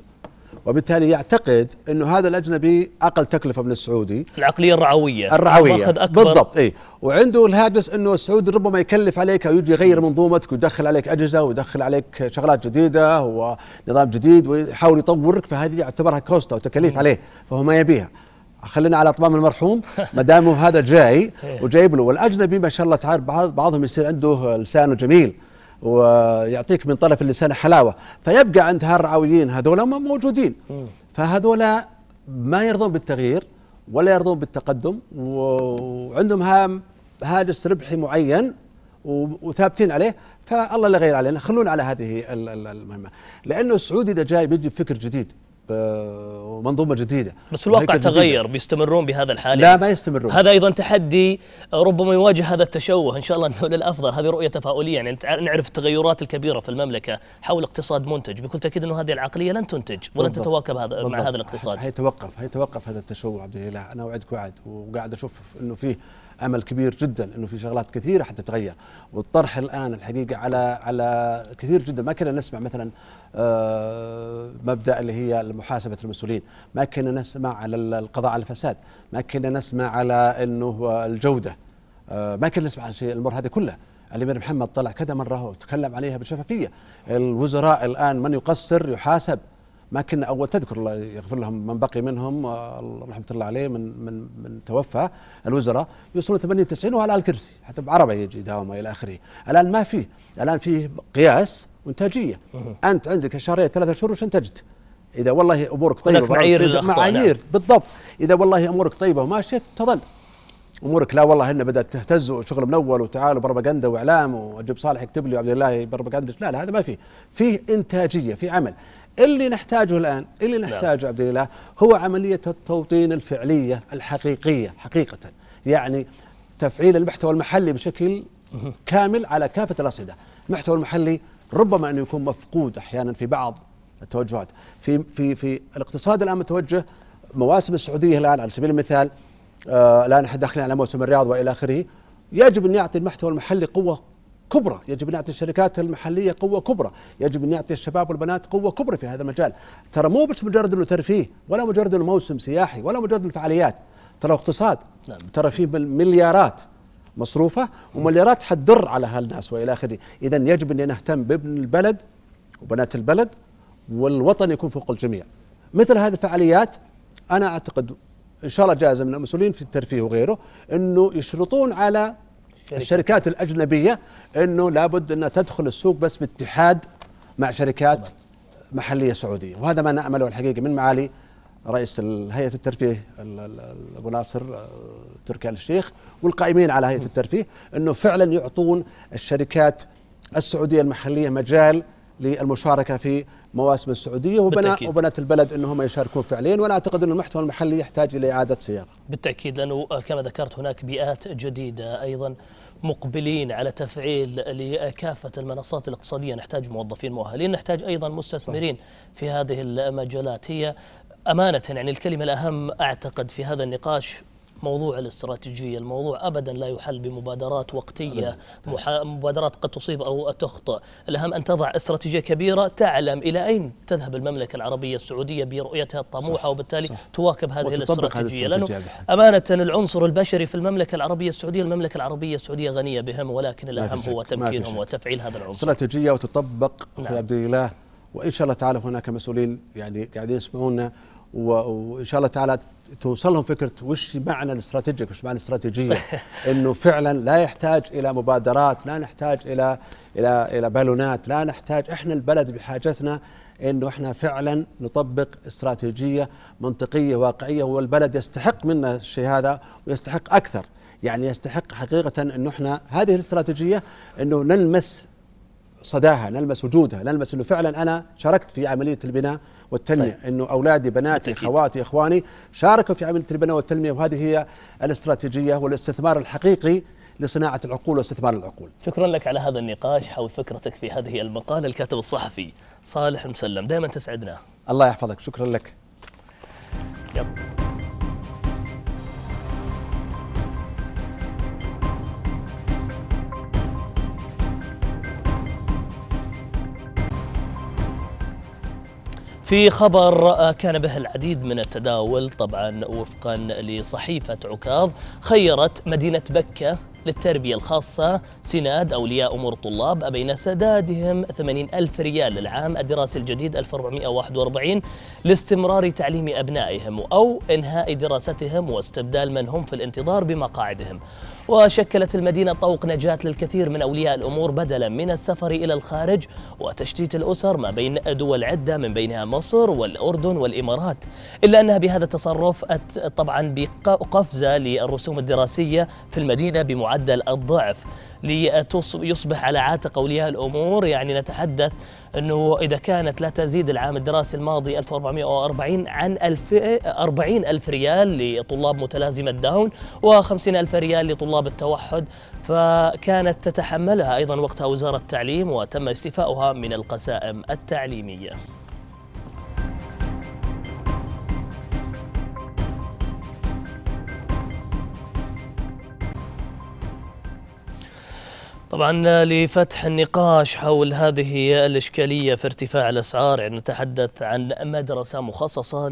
وبالتالي يعتقد انه هذا الاجنبي اقل تكلفه من السعودي العقليه الرعويه الرعويه أكبر بالضبط اي وعنده الهاجس انه السعودي ربما يكلف عليك او يجي يغير منظومتك ويدخل عليك اجهزه ويدخل عليك شغلات جديده ونظام جديد ويحاول يطورك فهذه يعتبرها كوست او تكاليف عليه فهو ما يبيها خلينا على اطمام المرحوم [laughs] ما دام هذا جاي إيه. وجايب له والاجنبي ما شاء الله تعالى بعض بعضهم يصير عنده لسانه جميل ويعطيك من طرف اللسان حلاوه فيبقى عند هالرعويين هذول ما موجودين فهذولا ما يرضون بالتغيير ولا يرضون بالتقدم وعندهم هام هاجس ربحي معين وثابتين عليه فالله لا غير علينا خلونا على هذه المهمه لانه السعودي اذا جاي بيجي بفكر جديد آه، ومنظومه جديده بس الواقع تغير جديدة. بيستمرون بهذا الحال يعني. لا ما يستمرون هذا ايضا تحدي آه، ربما يواجه هذا التشوه ان شاء الله انه للافضل هذه رؤيه تفاؤليه يعني نعرف التغيرات الكبيره في المملكه حول اقتصاد منتج بكل تاكيد انه هذه العقليه لن تنتج ولن تتواكب هذا بالضبط. مع هذا الاقتصاد هيتوقف هيتوقف هذا التشوه عبد الاله انا اوعدك وعد وقاعد اشوف انه فيه امل كبير جدا انه في شغلات كثيره حتتغير والطرح الان الحقيقه على على كثير جدا ما كنا نسمع مثلا آه، مبدا اللي هي محاسبه المسؤولين، ما كنا نسمع على القضاء على الفساد، ما كنا نسمع على انه الجوده آه، ما كنا نسمع على الامور هذه كلها الامير محمد طلع كذا مره وتكلم عليها بشفافيه الوزراء الان من يقصر يحاسب ما كنا اول تذكر الله يغفر لهم من بقي منهم آه، رحمه الله عليه من من من توفى الوزراء يوصلون 98 وعلى الكرسي حتى بعربه يجي يداوم الى اخره الان ما فيه الان فيه قياس وانتاجيه انت عندك الشهرية ثلاثة شهور وش انتجت اذا والله امورك طيبه معايير معايير بالضبط اذا والله امورك طيبه وماشيه تظل امورك لا والله انها بدات تهتز وشغل من اول وتعال بروباغندا واعلام واجيب صالح يكتب لي وعبد الله بروباغندا لا لا هذا ما فيه فيه انتاجيه في عمل اللي نحتاجه الآن اللي نعم. نحتاجه عبد الله هو عملية التوطين الفعلية الحقيقية حقيقة يعني تفعيل المحتوى المحلي بشكل كامل على كافة الأصعدة المحتوى المحلي ربما أنه يكون مفقود أحيانا في بعض التوجهات في في في الاقتصاد الآن متوجه مواسم السعودية الآن على سبيل المثال آه، الآن آه احنا داخلين على موسم الرياض وإلى آخره يجب أن يعطي المحتوى المحلي قوة كبرى يجب أن نعطي الشركات المحلية قوة كبرى يجب أن نعطي الشباب والبنات قوة كبرى في هذا المجال ترى مو بس مجرد أنه ترفيه ولا مجرد أنه موسم سياحي ولا مجرد الفعاليات ترى اقتصاد نعم. ترى فيه مليارات مصروفة ومليارات حتضر على هالناس وإلى آخره إذا يجب أن نهتم بابن البلد وبنات البلد والوطن يكون فوق الجميع مثل هذه الفعاليات أنا أعتقد إن شاء الله جائزة من المسؤولين في الترفيه وغيره أنه يشرطون على الشركات الأجنبية انه لابد انها تدخل السوق بس باتحاد مع شركات محليه سعوديه وهذا ما نامله الحقيقه من معالي رئيس هيئه الترفيه ابو ناصر آه، تركي آل الشيخ والقائمين على هيئه الترفيه انه فعلا يعطون الشركات السعوديه المحليه مجال للمشاركه في مواسم السعوديه وبناء وبنات البلد انهم يشاركون فعليا وانا اعتقد ان المحتوى المحلي يحتاج الى اعاده صياغه. بالتاكيد لانه كما ذكرت هناك بيئات جديده ايضا مقبلين على تفعيل لكافة المنصات الاقتصادية نحتاج موظفين مؤهلين نحتاج أيضا مستثمرين في هذه المجالات هي أمانة يعني الكلمة الأهم أعتقد في هذا النقاش موضوع الاستراتيجية الموضوع أبدا لا يحل بمبادرات وقتية طيب. محا... مبادرات قد تصيب أو تخطئ الأهم أن تضع استراتيجية كبيرة تعلم إلى أين تذهب المملكة العربية السعودية برؤيتها الطموحة صح وبالتالي صح تواكب هذه الاستراتيجية لأنه أمانة العنصر البشري في المملكة العربية السعودية المملكة العربية السعودية غنية بهم ولكن الأهم هو تمكينهم وتفعيل هذا العنصر استراتيجية وتطبق نعم. في عبد الله وإن شاء الله تعالى هناك مسؤولين يعني قاعدين يسمعونا وإن شاء الله تعالى توصلهم فكره وش معنى الاستراتيجيك وش معنى الاستراتيجيه [laughs] انه فعلا لا يحتاج الى مبادرات لا نحتاج الى الى الى بالونات لا نحتاج احنا البلد بحاجتنا انه احنا فعلا نطبق استراتيجيه منطقيه واقعيه والبلد يستحق منا الشيء هذا ويستحق اكثر يعني يستحق حقيقه انه احنا هذه الاستراتيجيه انه نلمس صداها نلمس وجودها نلمس انه فعلا انا شاركت في عمليه البناء والتنميه طيب. انه اولادي بناتي اخواتي خواتي اخواني شاركوا في عمليه البناء والتنميه وهذه هي الاستراتيجيه والاستثمار الحقيقي لصناعه العقول واستثمار العقول. شكرا لك على هذا النقاش حول فكرتك في هذه المقاله الكاتب الصحفي صالح مسلم دائما تسعدنا. الله يحفظك شكرا لك. يب. في خبر آه، كان به العديد من التداول طبعا وفقا لصحيفة عكاظ خيرت مدينة بكة للتربية الخاصة سناد أولياء أمور الطلاب بين سدادهم 80 ألف ريال للعام الدراسي الجديد 1441 لاستمرار تعليم أبنائهم أو إنهاء دراستهم واستبدال من هم في الانتظار بمقاعدهم وشكلت المدينة طوق نجاة للكثير من أولياء الأمور بدلا من السفر إلى الخارج وتشتيت الأسر ما بين دول عدة من بينها مصر والأردن والإمارات إلا أنها بهذا التصرف طبعا بقفزة للرسوم الدراسية في المدينة بمعدل الضعف ليصبح على عاتق اولياء الامور يعني نتحدث انه اذا كانت لا تزيد العام الدراسي الماضي 1440 عن 40 ألف ريال لطلاب متلازمة داون و50 ألف ريال لطلاب التوحد فكانت تتحملها أيضا وقتها وزارة التعليم وتم استيفائها من القسائم التعليمية طبعا لفتح النقاش حول هذه الإشكالية في ارتفاع الأسعار يعني نتحدث عن مدرسة مخصصة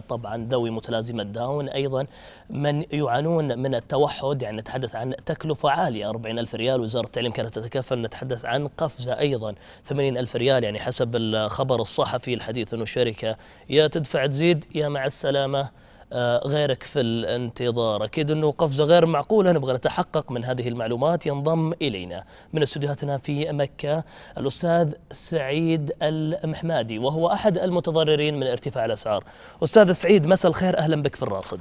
طبعا ذوي متلازمة داون أيضا من يعانون من التوحد يعني نتحدث عن تكلفة عالية 40 ألف ريال وزارة التعليم كانت تتكفل نتحدث عن قفزة أيضا 80 ألف ريال يعني حسب الخبر الصحفي الحديث أن الشركة يا تدفع تزيد يا مع السلامة آه، غيرك في الانتظار أكيد أنه قفزة غير معقولة نبغى نتحقق من هذه المعلومات ينضم إلينا من استديوهاتنا في مكة الأستاذ سعيد المحمادي وهو أحد المتضررين من ارتفاع الأسعار أستاذ سعيد مساء الخير أهلا بك في الراصد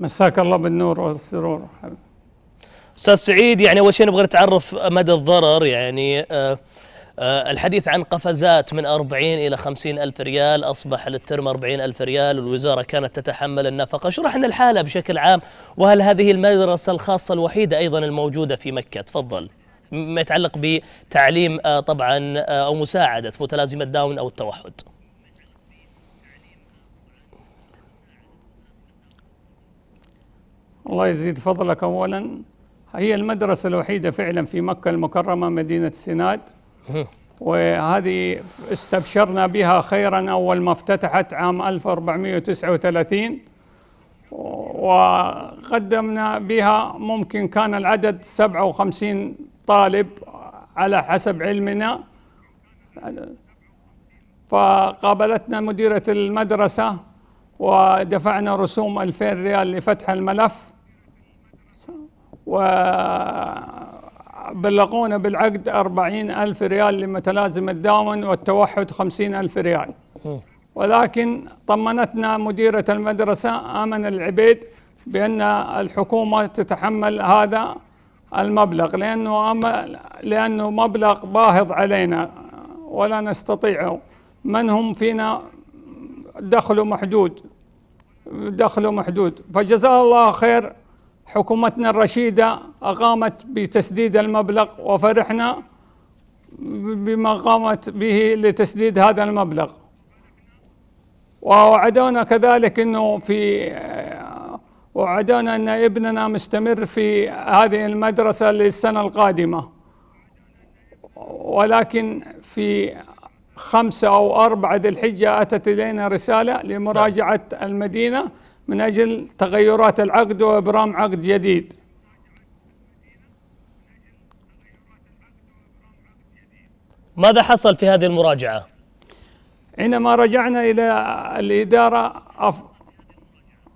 مساك الله بالنور والسرور استاذ سعيد يعني اول شيء نبغى نتعرف مدى الضرر يعني آه آه، الحديث عن قفزات من 40 إلى 50 ألف ريال أصبح للترم 40 ألف ريال والوزارة كانت تتحمل النفقة شرحنا لنا الحالة بشكل عام وهل هذه المدرسة الخاصة الوحيدة أيضا الموجودة في مكة تفضل ما يتعلق بتعليم آه، طبعا آه، أو مساعدة متلازمة داون أو التوحد الله يزيد فضلك أولا هي المدرسة الوحيدة فعلا في مكة المكرمة مدينة سيناد وهذه استبشرنا بها خيرا أول ما افتتحت عام 1439 وقدمنا بها ممكن كان العدد 57 طالب على حسب علمنا فقابلتنا مديرة المدرسة ودفعنا رسوم 2000 ريال لفتح الملف و بلغونا بالعقد أربعين ألف ريال لمتلازم الداون والتوحد خمسين ألف ريال ولكن طمنتنا مديرة المدرسة آمن العبيد بأن الحكومة تتحمل هذا المبلغ لأنه لأنه مبلغ باهظ علينا ولا نستطيعه من هم فينا دخله محدود دخله محدود فجزاه الله خير حكومتنا الرشيدة قامت بتسديد المبلغ وفرحنا بما قامت به لتسديد هذا المبلغ ووعدونا كذلك انه في وعدونا ان ابننا مستمر في هذه المدرسة للسنة القادمة ولكن في خمسة أو أربعة ذي الحجة أتت إلينا رسالة لمراجعة المدينة من أجل تغيرات العقد وإبرام عقد جديد ماذا حصل في هذه المراجعة؟ حينما رجعنا إلى الإدارة أف...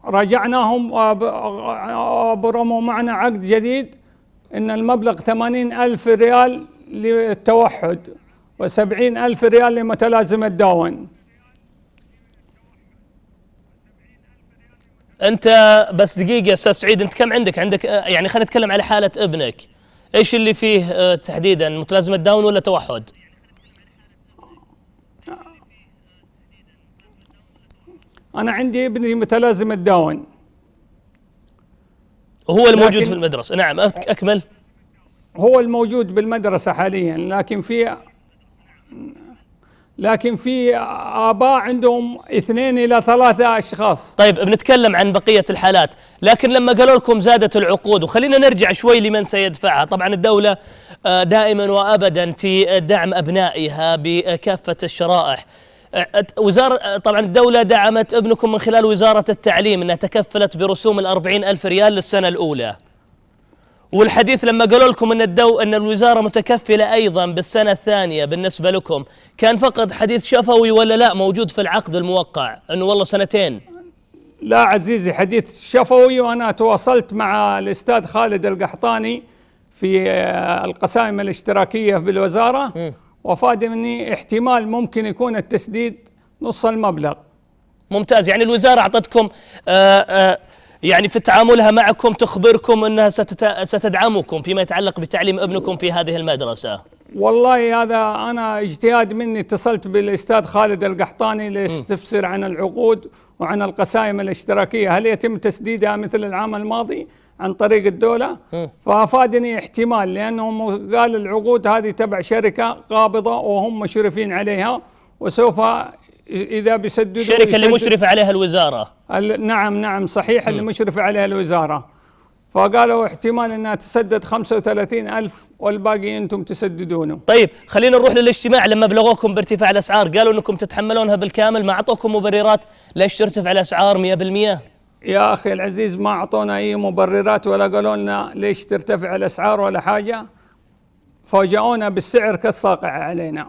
رجعناهم وأبرموا معنا عقد جديد أن المبلغ ثمانين ألف ريال للتوحد و ألف ريال لمتلازم الداون انت بس دقيقه يا استاذ سعيد انت كم عندك عندك آه، يعني خلينا نتكلم على حاله ابنك ايش اللي فيه آه، تحديدا متلازمه داون ولا توحد انا عندي ابني متلازمه داون هو الموجود في المدرسه نعم اكمل هو الموجود بالمدرسه حاليا لكن في لكن في اباء عندهم اثنين الى ثلاثه اشخاص طيب بنتكلم عن بقيه الحالات لكن لما قالوا لكم زادت العقود وخلينا نرجع شوي لمن سيدفعها طبعا الدوله آه، دائما وابدا في دعم ابنائها بكافه الشرائح آه، وزارة آه، طبعا الدولة دعمت ابنكم من خلال وزارة التعليم أنها تكفلت برسوم الأربعين ألف ريال للسنة الأولى والحديث لما قالوا لكم ان الدو ان الوزاره متكفله ايضا بالسنه الثانيه بالنسبه لكم كان فقط حديث شفوي ولا لا موجود في العقد الموقع انه والله سنتين لا عزيزي حديث شفوي وانا تواصلت مع الاستاذ خالد القحطاني في آه، القسائم الاشتراكيه بالوزاره وفاد مني احتمال ممكن يكون التسديد نص المبلغ ممتاز يعني الوزاره اعطتكم آآ آه، آآ آه، يعني في تعاملها معكم تخبركم أنها ستت... ستدعمكم فيما يتعلق بتعليم ابنكم في هذه المدرسة والله هذا أنا اجتهاد مني اتصلت بالأستاذ خالد القحطاني ليستفسر عن العقود وعن القسائم الاشتراكية هل يتم تسديدها مثل العام الماضي عن طريق الدولة فأفادني احتمال لانه قال العقود هذه تبع شركة قابضة وهم مشرفين عليها وسوف اذا بيسددوا الشركه اللي مشرفه عليها الوزاره نعم نعم صحيح اللي مشرفه عليها الوزاره فقالوا احتمال انها تسدد 35 ألف والباقي انتم تسددونه طيب خلينا نروح للاجتماع لما بلغوكم بارتفاع الاسعار قالوا انكم تتحملونها بالكامل ما اعطوكم مبررات ليش ترتفع الاسعار 100% يا اخي العزيز ما اعطونا اي مبررات ولا قالوا لنا ليش ترتفع الاسعار ولا حاجه فوجئونا بالسعر كالساقع علينا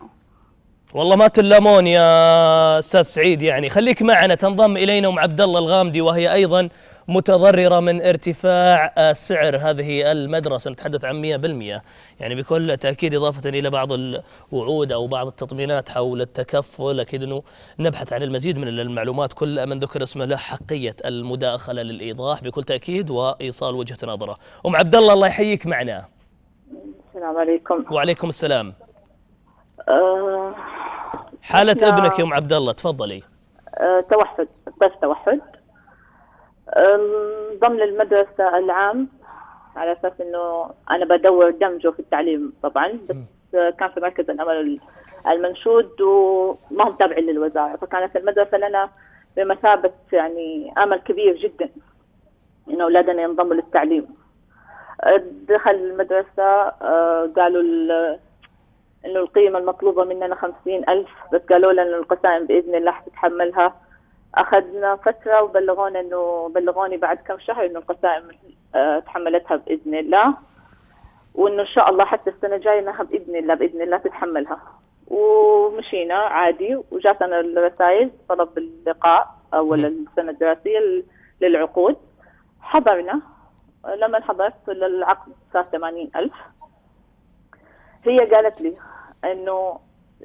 والله ما تلمون يا استاذ سعيد يعني خليك معنا تنضم الينا ام عبد الله الغامدي وهي ايضا متضرره من ارتفاع سعر هذه المدرسه نتحدث عن 100% يعني بكل تاكيد اضافه الى بعض الوعود او بعض التطمينات حول التكفل اكيد انه نبحث عن المزيد من المعلومات كل من ذكر اسمه له حقيه المداخله للايضاح بكل تاكيد وايصال وجهه نظره. ام عبد الله الله يحييك معنا. السلام عليكم. وعليكم السلام. أه حالة ابنك يا ام عبد الله تفضلي أه توحد بس توحد انضم للمدرسة العام على اساس انه انا بدور دمجه في التعليم طبعا بس كان في مركز الامل المنشود وما هم تابعين للوزاره فكانت المدرسه لنا بمثابه يعني امل كبير جدا انه اولادنا ينضموا للتعليم أه، دخل المدرسه أه، قالوا انه القيمه المطلوبه مننا خمسين الف بس قالوا لنا القسائم باذن الله حتتحملها اخذنا فتره وبلغونا انه بلغوني بعد كم شهر انه القسائم آه، تحملتها باذن الله وانه ان شاء الله حتى السنه الجايه انها باذن الله باذن الله تتحملها ومشينا عادي وجاتنا الرسائل طلب اللقاء اول السنه الدراسيه للعقود حضرنا لما حضرت للعقد صار ألف هي قالت لي انه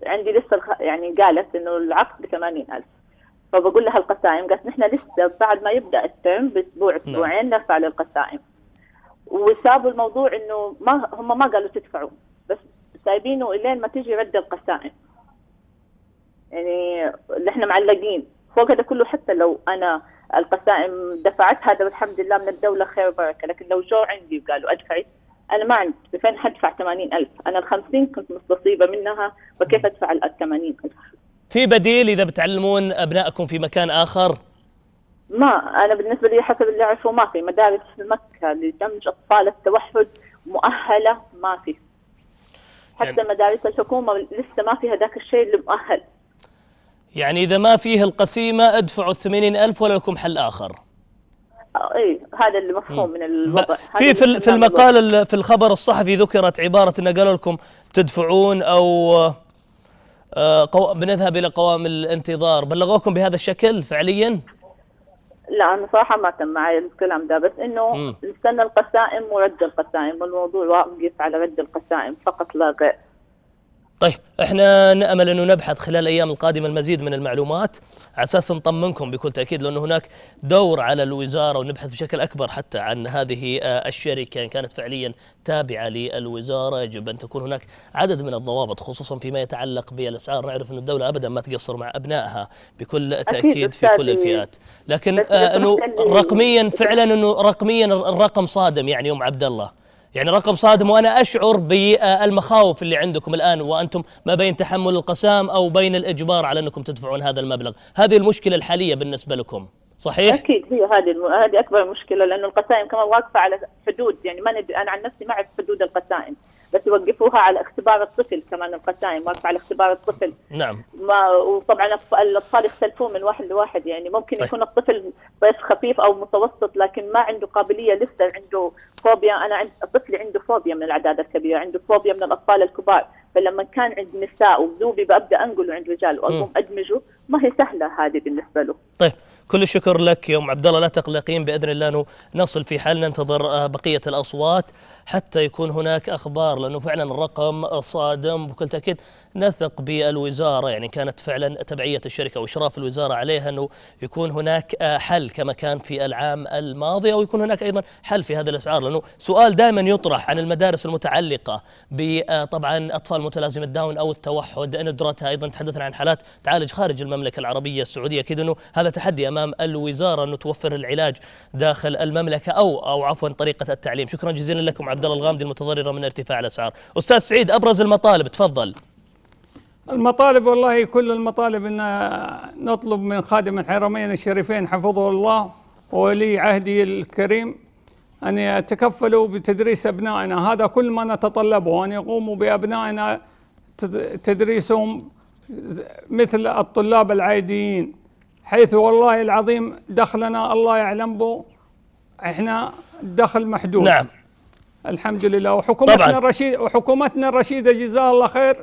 عندي لسه يعني قالت انه العقد ب 80000 فبقول لها القسائم قالت نحن لسه بعد ما يبدا الترم باسبوع نعم. اسبوعين نرفع للقسائم وسابوا الموضوع انه ما هم ما قالوا تدفعوا بس سايبينه الين ما تيجي رد القسائم يعني اللي احنا معلقين فوق هذا كله حتى لو انا القسائم دفعت هذا الحمد لله من الدوله خير وبركه لكن لو جو عندي وقالوا ادفعي انا ما عندي فين حدفع 80000 انا ال 50 كنت مستصيبه منها فكيف ادفع ال 80000 في بديل اذا بتعلمون ابنائكم في مكان اخر ما انا بالنسبه لي حسب اللي اعرفه ما في مدارس في مكه لدمج اطفال التوحد مؤهله ما في حتى يعني مدارس الحكومه لسه ما فيها ذاك الشيء اللي مؤهل يعني اذا ما فيه القسيمه ادفعوا 80000 ولا لكم حل اخر ايه هذا المفهوم من الوضع في في, في المقال في الخبر الصحفي ذكرت عباره ان قالوا لكم تدفعون او آه، قو... بنذهب الى قوام الانتظار بلغوكم بهذا الشكل فعليا؟ لا انا صراحه ما تم معي الكلام ده بس انه نستنى القسائم ورد القسائم والموضوع واقف على رد القسائم فقط لا غير طيب احنا نامل انه نبحث خلال الايام القادمه المزيد من المعلومات على اساس نطمنكم بكل تاكيد لانه هناك دور على الوزاره ونبحث بشكل اكبر حتى عن هذه آه، الشركه ان كانت فعليا تابعه للوزاره يجب ان تكون هناك عدد من الضوابط خصوصا فيما يتعلق بالاسعار نعرف انه الدوله ابدا ما تقصر مع ابنائها بكل تاكيد في كل الفئات لكن آه، انه رقميا فعلا انه رقميا الرقم صادم يعني ام عبد الله يعني رقم صادم وأنا أشعر بالمخاوف اللي عندكم الآن وأنتم ما بين تحمل القسام أو بين الإجبار على أنكم تدفعون هذا المبلغ هذه المشكلة الحالية بالنسبة لكم صحيح؟ اكيد هي هذه الم... هذه اكبر مشكله لانه القسائم كمان واقفه على حدود يعني ما ند... انا عن نفسي ما اعرف حدود القسائم بس يوقفوها على اختبار الطفل كمان القسائم واقفه على اختبار الطفل نعم ما وطبعا الاطفال يختلفون من واحد لواحد يعني ممكن طيب. يكون طيب. الطفل ضيف خفيف او متوسط لكن ما عنده قابليه لسه عنده فوبيا انا عند طفلي عنده فوبيا من الاعداد الكبيره عنده فوبيا من الاطفال الكبار فلما كان عند نساء وذوبي ببدا انقله عند رجال واقوم ادمجه ما هي سهله هذه بالنسبه له طيب كل الشكر لك يوم عبد الله لا تقلقين باذن الله نصل في حال ننتظر آه، بقيه الاصوات حتى يكون هناك اخبار لانه فعلا الرقم صادم بكل تاكيد نثق بالوزارة يعني كانت فعلا تبعية الشركة وإشراف الوزارة عليها أنه يكون هناك آه، حل كما كان في العام الماضي أو يكون هناك أيضا حل في هذه الأسعار لأنه سؤال دائما يطرح عن المدارس المتعلقة بطبعا آه، أطفال متلازمة داون أو التوحد ندرتها أيضا تحدثنا عن حالات تعالج خارج المملكة العربية السعودية أكيد أنه هذا تحدي أمام الوزارة أنه توفر العلاج داخل المملكة أو أو عفوا طريقة التعليم شكرا جزيلا لكم عبد الله الغامدي المتضررة من ارتفاع الأسعار أستاذ سعيد أبرز المطالب تفضل المطالب والله كل المطالب ان نطلب من خادم الحرمين الشريفين حفظه الله وولي عهده الكريم ان يتكفلوا بتدريس ابنائنا هذا كل ما نتطلبه ان يقوموا بابنائنا تدريسهم مثل الطلاب العاديين حيث والله العظيم دخلنا الله يعلم به احنا دخل محدود نعم الحمد لله وحكومتنا الرشيد وحكومتنا الرشيده جزاها الله خير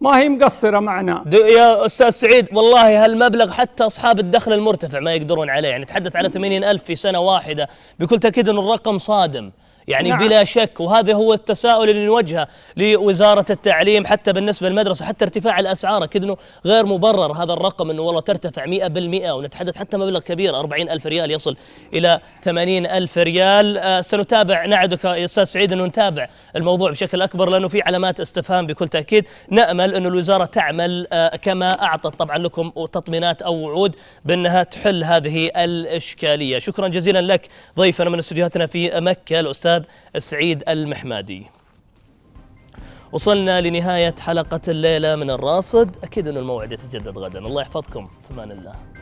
ما هي مقصرة معنا يا أستاذ سعيد والله هالمبلغ حتى أصحاب الدخل المرتفع ما يقدرون عليه يعني نتحدث على ألف في سنة واحدة بكل تأكيد أن الرقم صادم يعني نعم. بلا شك وهذا هو التساؤل اللي نوجهه لوزارة التعليم حتى بالنسبة للمدرسة حتى ارتفاع الأسعار أكيد أنه غير مبرر هذا الرقم أنه والله ترتفع 100% ونتحدث حتى مبلغ كبير 40 ألف ريال يصل إلى 80 ألف ريال آه سنتابع نعدك يا أستاذ سعيد أنه نتابع الموضوع بشكل أكبر لأنه في علامات استفهام بكل تأكيد نأمل أنه الوزارة تعمل آه كما أعطت طبعا لكم تطمينات أو وعود بأنها تحل هذه الإشكالية شكرا جزيلا لك ضيفنا من استديوهاتنا في مكة الأستاذ الاستاذ سعيد المحمادي وصلنا لنهايه حلقه الليله من الراصد اكيد ان الموعد يتجدد غدا الله يحفظكم في امان الله